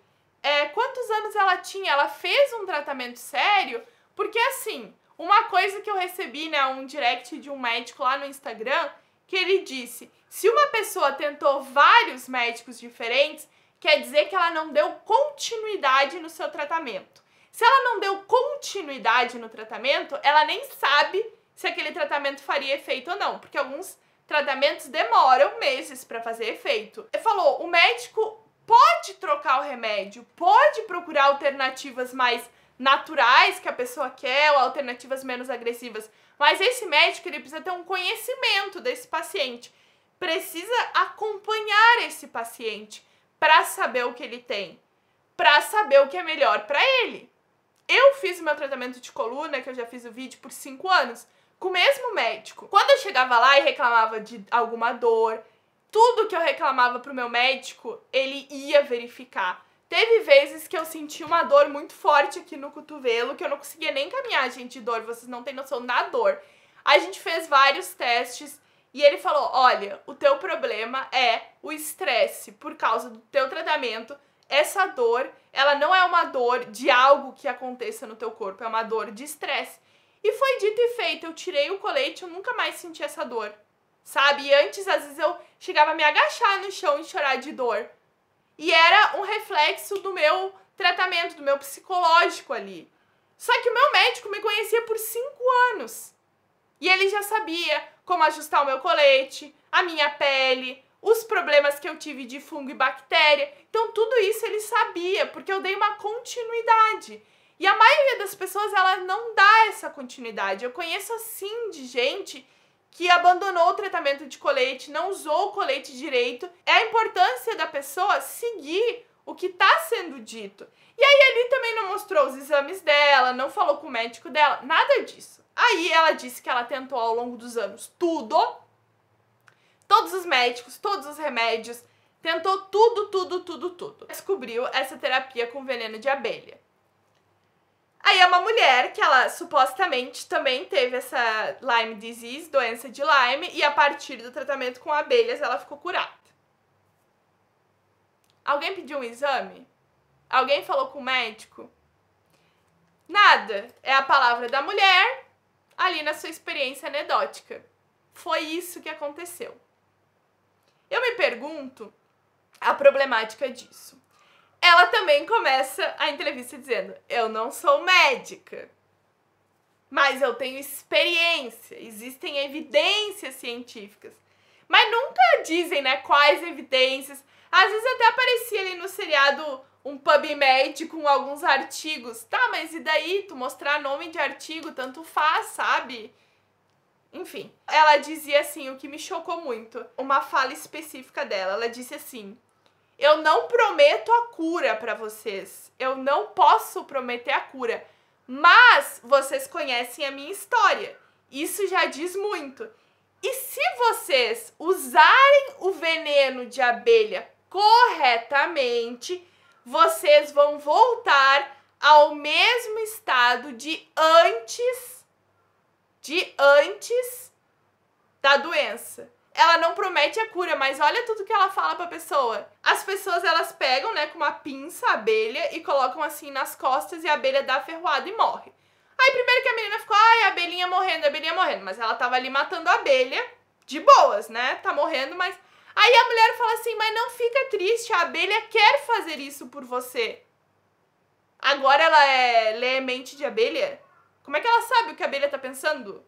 é, quantos anos ela tinha, ela fez um tratamento sério, porque assim, uma coisa que eu recebi, né, um direct de um médico lá no Instagram, que ele disse: se uma pessoa tentou vários médicos diferentes, quer dizer que ela não deu continuidade no seu tratamento. Se ela não deu continuidade no tratamento, ela nem sabe se aquele tratamento faria efeito ou não, porque alguns tratamentos demoram meses para fazer efeito. Ele falou: o médico pode trocar o remédio, pode procurar alternativas mais naturais que a pessoa quer, ou alternativas menos agressivas. Mas esse médico ele precisa ter um conhecimento desse paciente, precisa acompanhar esse paciente para saber o que ele tem, para saber o que é melhor para ele. Eu fiz meu tratamento de coluna, que eu já fiz o vídeo por cinco anos, com o mesmo médico. Quando eu chegava lá e reclamava de alguma dor, tudo que eu reclamava pro meu médico, ele ia verificar. Teve vezes que eu senti uma dor muito forte aqui no cotovelo, que eu não conseguia nem caminhar, gente, de dor. Vocês não têm noção da dor. A gente fez vários testes e ele falou: olha, o teu problema é o estresse por causa do teu tratamento. Essa dor, ela não é uma dor de algo que aconteça no teu corpo, é uma dor de estresse. E foi dito e feito, eu tirei o colete, eu nunca mais senti essa dor sabe? E antes, às vezes, eu chegava a me agachar no chão e chorar de dor. E era um reflexo do meu tratamento, do meu psicológico ali. Só que o meu médico me conhecia por cinco anos. E ele já sabia como ajustar o meu colete, a minha pele, os problemas que eu tive de fungo e bactéria. Então, tudo isso ele sabia, porque eu dei uma continuidade. E a maioria das pessoas, ela não dá essa continuidade. Eu conheço assim de gente que abandonou o tratamento de colete, não usou o colete direito, é a importância da pessoa seguir o que está sendo dito. E aí ali também não mostrou os exames dela, não falou com o médico dela, nada disso. Aí ela disse que ela tentou ao longo dos anos tudo, todos os médicos, todos os remédios, tentou tudo, tudo, tudo, tudo. Descobriu essa terapia com veneno de abelha. Aí é uma mulher que ela supostamente também teve essa Lyme disease, doença de Lyme, e a partir do tratamento com abelhas ela ficou curada. Alguém pediu um exame? Alguém falou com o médico? Nada. É a palavra da mulher ali na sua experiência anedótica. Foi isso que aconteceu. Eu me pergunto a problemática disso. Ela também começa a entrevista dizendo: Eu não sou médica, mas eu tenho experiência, existem evidências científicas. Mas nunca dizem, né, quais evidências. Às vezes até aparecia ali no seriado um PubMed com alguns artigos. Tá, mas e daí? Tu mostrar nome de artigo, tanto faz, sabe? Enfim, ela dizia assim, o que me chocou muito, uma fala específica dela. Ela disse assim: eu não prometo a cura para vocês. Eu não posso prometer a cura. Mas vocês conhecem a minha história. Isso já diz muito. E se vocês usarem o veneno de abelha corretamente, vocês vão voltar ao mesmo estado de antes de antes da doença ela não promete a cura, mas olha tudo que ela fala pra pessoa. As pessoas, elas pegam, né, com uma pinça a abelha e colocam assim nas costas e a abelha dá ferroada e morre. Aí primeiro que a menina ficou, ai, a abelhinha morrendo, a abelhinha morrendo. Mas ela tava ali matando a abelha, de boas, né? Tá morrendo, mas... Aí a mulher fala assim, mas não fica triste, a abelha quer fazer isso por você. Agora ela é... lê mente de abelha? Como é que ela sabe o que a abelha tá pensando?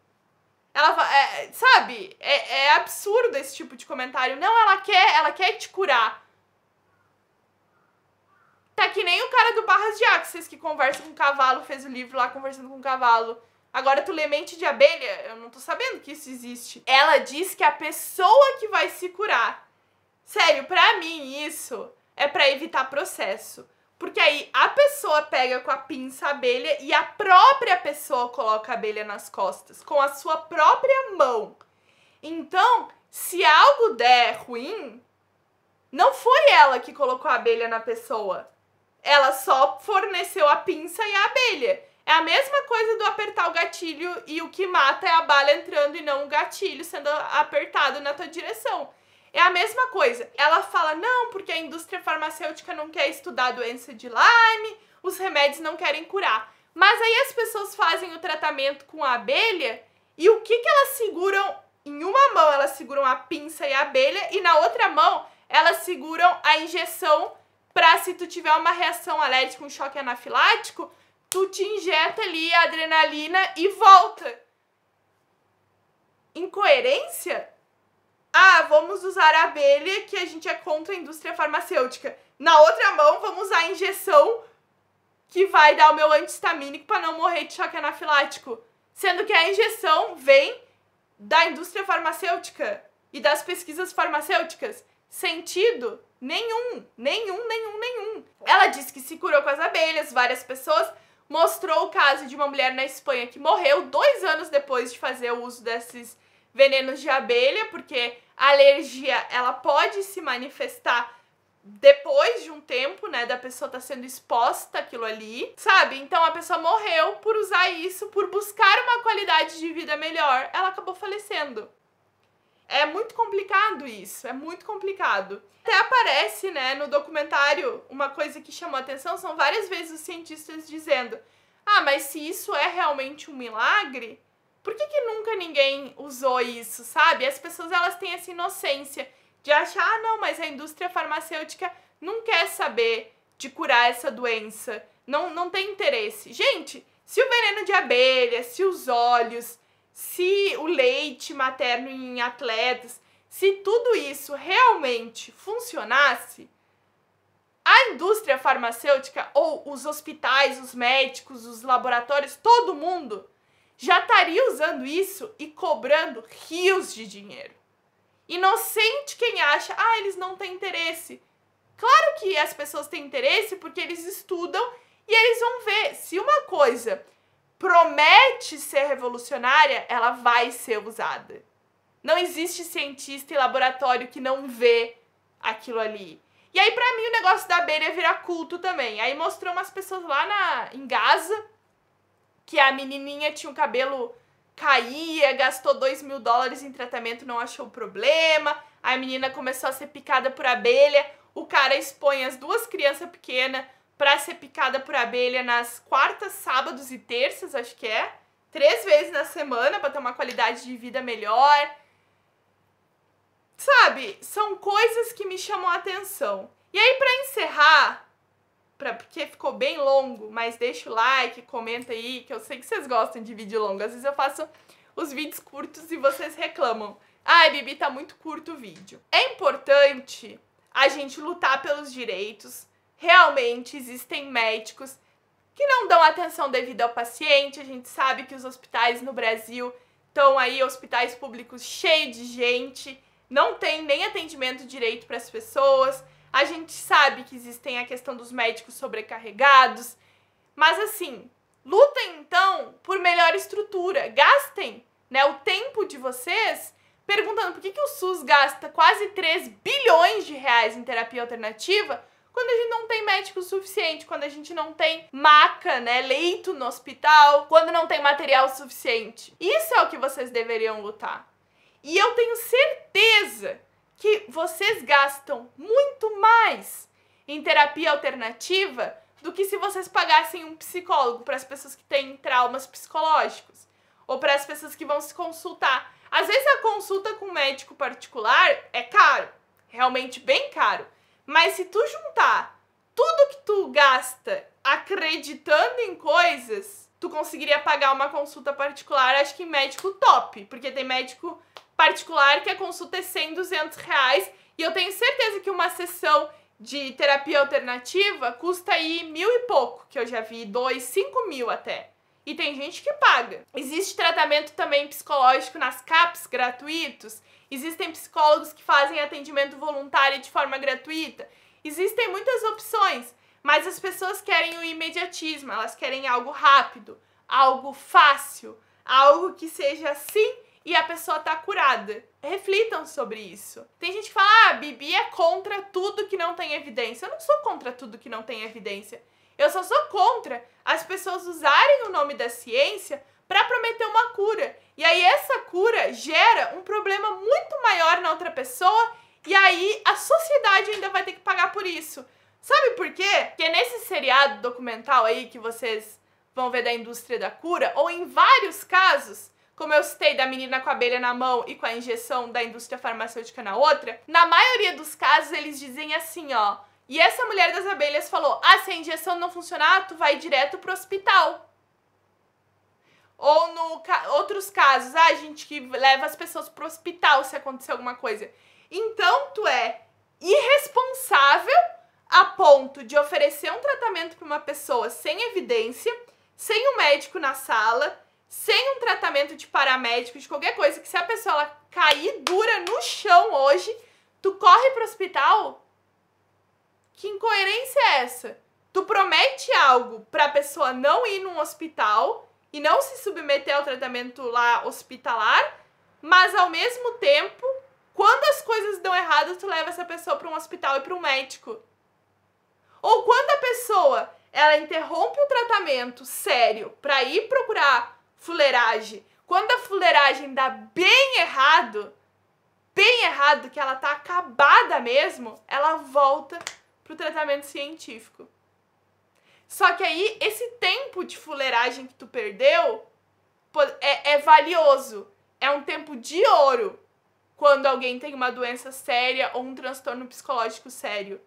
Ela é, sabe? É, é absurdo esse tipo de comentário. Não, ela quer, ela quer te curar. Tá que nem o cara do Barras de Axis que conversa com o cavalo, fez o livro lá conversando com o cavalo. Agora tu lê mente de abelha, eu não tô sabendo que isso existe. Ela diz que a pessoa que vai se curar. Sério, pra mim isso é para evitar processo. Porque aí a pessoa pega com a pinça a abelha e a própria pessoa coloca a abelha nas costas, com a sua própria mão. Então, se algo der ruim, não foi ela que colocou a abelha na pessoa. Ela só forneceu a pinça e a abelha. É a mesma coisa do apertar o gatilho e o que mata é a bala entrando e não o gatilho sendo apertado na tua direção. É a mesma coisa. Ela fala, não, porque a indústria farmacêutica não quer estudar a doença de Lyme, os remédios não querem curar. Mas aí as pessoas fazem o tratamento com a abelha e o que, que elas seguram? Em uma mão elas seguram a pinça e a abelha e na outra mão elas seguram a injeção para se tu tiver uma reação alérgica, um choque anafilático, tu te injeta ali a adrenalina e volta. Incoerência? ah, vamos usar a abelha que a gente é contra a indústria farmacêutica. Na outra mão, vamos usar a injeção que vai dar o meu antihistamínico para não morrer de choque anafilático. Sendo que a injeção vem da indústria farmacêutica e das pesquisas farmacêuticas. Sentido? Nenhum, nenhum, nenhum, nenhum. Ela disse que se curou com as abelhas, várias pessoas. Mostrou o caso de uma mulher na Espanha que morreu dois anos depois de fazer o uso desses venenos de abelha, porque a alergia ela pode se manifestar depois de um tempo, né, da pessoa estar tá sendo exposta aquilo ali, sabe? Então a pessoa morreu por usar isso, por buscar uma qualidade de vida melhor, ela acabou falecendo. É muito complicado isso, é muito complicado. Até aparece, né, no documentário, uma coisa que chamou atenção, são várias vezes os cientistas dizendo: "Ah, mas se isso é realmente um milagre, por que, que nunca ninguém usou isso, sabe? As pessoas elas têm essa inocência de achar, ah, não, mas a indústria farmacêutica não quer saber de curar essa doença, não, não tem interesse. Gente, se o veneno de abelha, se os olhos, se o leite materno em atletas, se tudo isso realmente funcionasse, a indústria farmacêutica ou os hospitais, os médicos, os laboratórios, todo mundo já estaria usando isso e cobrando rios de dinheiro. Inocente quem acha, ah, eles não têm interesse. Claro que as pessoas têm interesse porque eles estudam e eles vão ver se uma coisa promete ser revolucionária, ela vai ser usada. Não existe cientista e laboratório que não vê aquilo ali. E aí, para mim, o negócio da abelha é virar culto também. Aí mostrou umas pessoas lá na, em Gaza que a menininha tinha um cabelo caía, gastou 2 mil dólares em tratamento, não achou o problema. A menina começou a ser picada por abelha. O cara expõe as duas crianças pequenas para ser picada por abelha nas quartas, sábados e terças, acho que é. Três vezes na semana para ter uma qualidade de vida melhor. Sabe, são coisas que me chamam a atenção. E aí, para encerrar, pra, porque ficou bem longo, mas deixa o like, comenta aí, que eu sei que vocês gostam de vídeo longo. Às vezes eu faço os vídeos curtos e vocês reclamam. Ai, Bibi, tá muito curto o vídeo. É importante a gente lutar pelos direitos. Realmente existem médicos que não dão atenção devida ao paciente. A gente sabe que os hospitais no Brasil estão aí, hospitais públicos cheios de gente, não tem nem atendimento direito para as pessoas. A gente sabe que existem a questão dos médicos sobrecarregados, mas assim, lutem então por melhor estrutura, gastem né, o tempo de vocês perguntando por que, que o SUS gasta quase 3 bilhões de reais em terapia alternativa quando a gente não tem médico suficiente, quando a gente não tem maca, né, leito no hospital, quando não tem material suficiente. Isso é o que vocês deveriam lutar. E eu tenho certeza que vocês gastam muito mais em terapia alternativa do que se vocês pagassem um psicólogo para as pessoas que têm traumas psicológicos ou para as pessoas que vão se consultar. Às vezes a consulta com um médico particular é caro, realmente bem caro, mas se tu juntar tudo que tu gasta acreditando em coisas, tu conseguiria pagar uma consulta particular, acho que médico top, porque tem médico particular que a consulta é 100, 200 reais e eu tenho certeza que uma sessão de terapia alternativa custa aí mil e pouco, que eu já vi dois, cinco mil até. E tem gente que paga. Existe tratamento também psicológico nas CAPs gratuitos. Existem psicólogos que fazem atendimento voluntário de forma gratuita. Existem muitas opções, mas as pessoas querem o imediatismo, elas querem algo rápido, algo fácil, algo que seja assim e a pessoa tá curada. Reflitam sobre isso. Tem gente que fala: ah, Bibi é contra tudo que não tem evidência. Eu não sou contra tudo que não tem evidência. Eu só sou contra as pessoas usarem o nome da ciência para prometer uma cura. E aí essa cura gera um problema muito maior na outra pessoa e aí a sociedade ainda vai ter que pagar por isso. Sabe por quê? Porque nesse seriado documental aí que vocês vão ver da indústria da cura, ou em vários casos, como eu citei, da menina com a abelha na mão e com a injeção da indústria farmacêutica na outra, na maioria dos casos eles dizem assim, ó. E essa mulher das abelhas falou: ah, se a injeção não funcionar, tu vai direto pro hospital. Ou no ca outros casos, a ah, gente que leva as pessoas pro hospital se acontecer alguma coisa. Então, tu é irresponsável a ponto de oferecer um tratamento para uma pessoa sem evidência, sem o um médico na sala, sem um tratamento de paramédico, de qualquer coisa, que se a pessoa ela cair dura no chão hoje, tu corre pro hospital? Que incoerência é essa? Tu promete algo pra pessoa não ir num hospital e não se submeter ao tratamento lá hospitalar, mas ao mesmo tempo, quando as coisas dão errado, tu leva essa pessoa para um hospital e para um médico. Ou quando a pessoa ela interrompe o tratamento sério para ir procurar fuleiragem. Quando a fuleiragem dá bem errado, bem errado, que ela tá acabada mesmo, ela volta pro tratamento científico. Só que aí, esse tempo de fuleiragem que tu perdeu é, é valioso. É um tempo de ouro quando alguém tem uma doença séria ou um transtorno psicológico sério.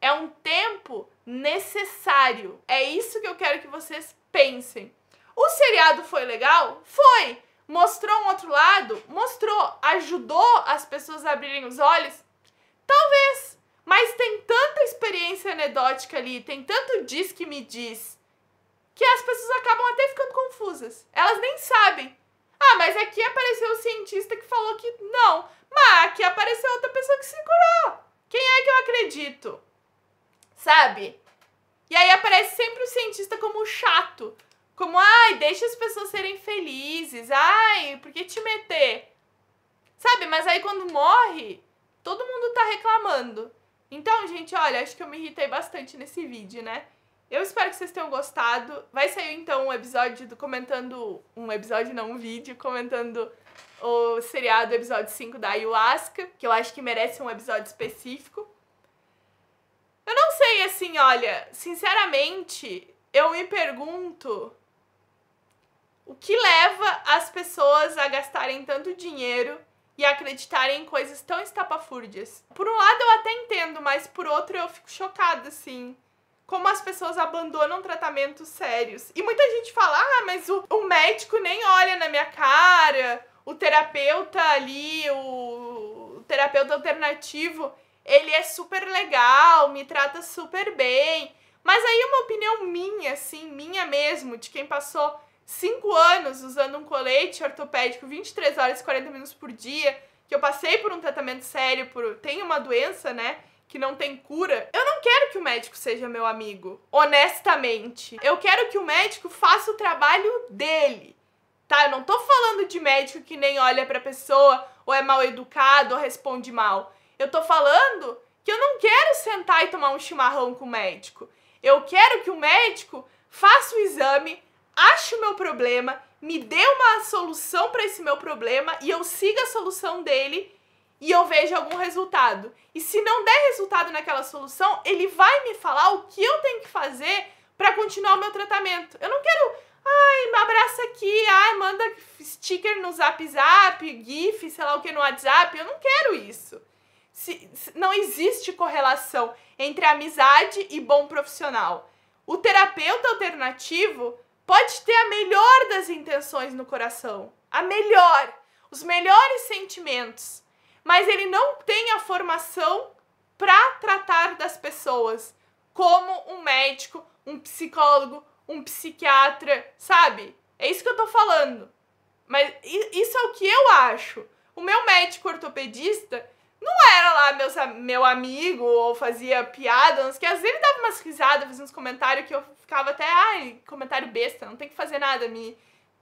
É um tempo necessário. É isso que eu quero que vocês pensem. O seriado foi legal? Foi! Mostrou um outro lado? Mostrou. Ajudou as pessoas a abrirem os olhos? Talvez. Mas tem tanta experiência anedótica ali, tem tanto diz que me diz, que as pessoas acabam até ficando confusas. Elas nem sabem. Ah, mas aqui apareceu o cientista que falou que não. Mas aqui apareceu outra pessoa que se curou. Quem é que eu acredito? Sabe? E aí aparece sempre o cientista como chato. Como, ai, deixa as pessoas serem felizes, ai, por que te meter? Sabe, mas aí quando morre, todo mundo tá reclamando. Então, gente, olha, acho que eu me irritei bastante nesse vídeo, né? Eu espero que vocês tenham gostado. Vai sair então um episódio do comentando. Um episódio, não, um vídeo comentando o seriado episódio 5 da ayahuasca, que eu acho que merece um episódio específico. Eu não sei, assim, olha, sinceramente, eu me pergunto o que leva as pessoas a gastarem tanto dinheiro e acreditarem em coisas tão estapafúrdias? Por um lado eu até entendo, mas por outro eu fico chocada, assim como as pessoas abandonam tratamentos sérios. E muita gente fala, ah, mas o, o, médico nem olha na minha cara, o terapeuta ali, o, o terapeuta alternativo, ele é super legal, me trata super bem. Mas aí uma opinião minha, assim, minha mesmo, de quem passou cinco anos usando um colete ortopédico 23 horas e 40 minutos por dia, que eu passei por um tratamento sério, por tem uma doença, né? Que não tem cura. Eu não quero que o médico seja meu amigo, honestamente. Eu quero que o médico faça o trabalho dele, tá? Eu não tô falando de médico que nem olha pra pessoa, ou é mal educado, ou responde mal. Eu tô falando que eu não quero sentar e tomar um chimarrão com o médico. Eu quero que o médico faça o exame, ache o meu problema, me dê uma solução para esse meu problema e eu siga a solução dele e eu vejo algum resultado. E se não der resultado naquela solução, ele vai me falar o que eu tenho que fazer para continuar o meu tratamento. Eu não quero, ai, me abraça aqui, ai, manda sticker no Zap Zap, GIF, sei lá o que no WhatsApp. Eu não quero isso. Se, se, não existe correlação entre amizade e bom profissional. O terapeuta alternativo pode ter a melhor das intenções no coração, a melhor, os melhores sentimentos, mas ele não tem a formação para tratar das pessoas, como um médico, um psicólogo, um psiquiatra, sabe? É isso que eu tô falando. Mas isso é o que eu acho. O meu médico ortopedista, não era lá meu meu amigo ou fazia piada, não sei que. Às vezes ele dava umas risadas, fazia uns comentários que eu ficava até, ai, comentário besta, não tem que fazer nada, me.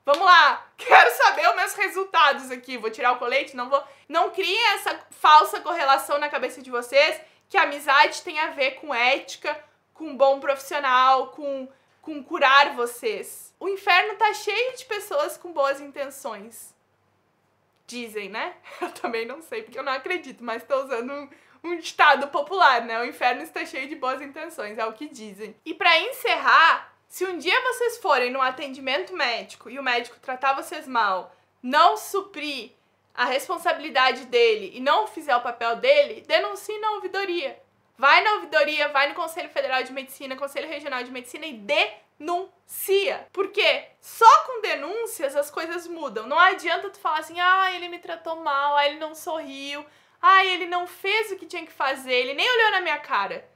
Vamos lá, [LAUGHS] quero saber os meus resultados aqui. Vou tirar o colete? Não vou. Não criem essa falsa correlação na cabeça de vocês que a amizade tem a ver com ética, com bom profissional, com, com curar vocês. O inferno tá cheio de pessoas com boas intenções. Dizem, né? [LAUGHS] Eu também não sei, porque eu não acredito, mas estou usando um, um ditado popular, né? O inferno está cheio de boas intenções, é o que dizem. E para encerrar, se um dia vocês forem num atendimento médico e o médico tratar vocês mal, não suprir a responsabilidade dele e não fizer o papel dele, denuncie na ouvidoria. Vai na ouvidoria, vai no Conselho Federal de Medicina, Conselho Regional de Medicina e dê denuncia. Porque só com denúncias as coisas mudam. Não adianta tu falar assim, ah, ele me tratou mal, ah, ele não sorriu, ah, ele não fez o que tinha que fazer, ele nem olhou na minha cara.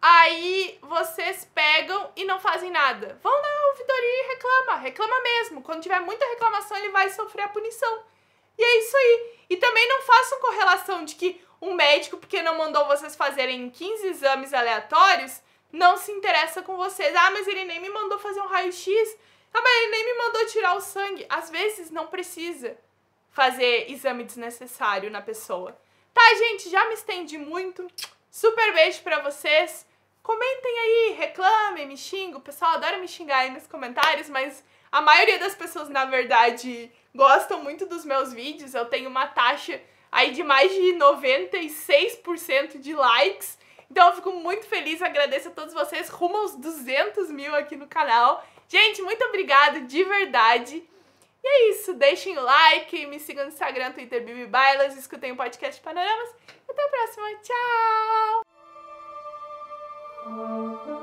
Aí vocês pegam e não fazem nada. Vão na ouvidoria e reclama, reclama mesmo. Quando tiver muita reclamação, ele vai sofrer a punição. E é isso aí. E também não façam correlação de que um médico, porque não mandou vocês fazerem 15 exames aleatórios, não se interessa com vocês. Ah, mas ele nem me mandou fazer um raio-x. Ah, mas ele nem me mandou tirar o sangue. Às vezes não precisa fazer exame desnecessário na pessoa. Tá, gente, já me estendi muito. Super beijo para vocês. Comentem aí, reclamem, me xingam. O pessoal adora me xingar aí nos comentários, mas a maioria das pessoas, na verdade, gostam muito dos meus vídeos. Eu tenho uma taxa aí de mais de 96% de likes. Então eu fico muito feliz, agradeço a todos vocês, rumo aos 200 mil aqui no canal. Gente, muito obrigado de verdade. E é isso, deixem o like, me sigam no Instagram, Twitter, Bibi Bailas, escutem o podcast Panoramas. Até a próxima, tchau!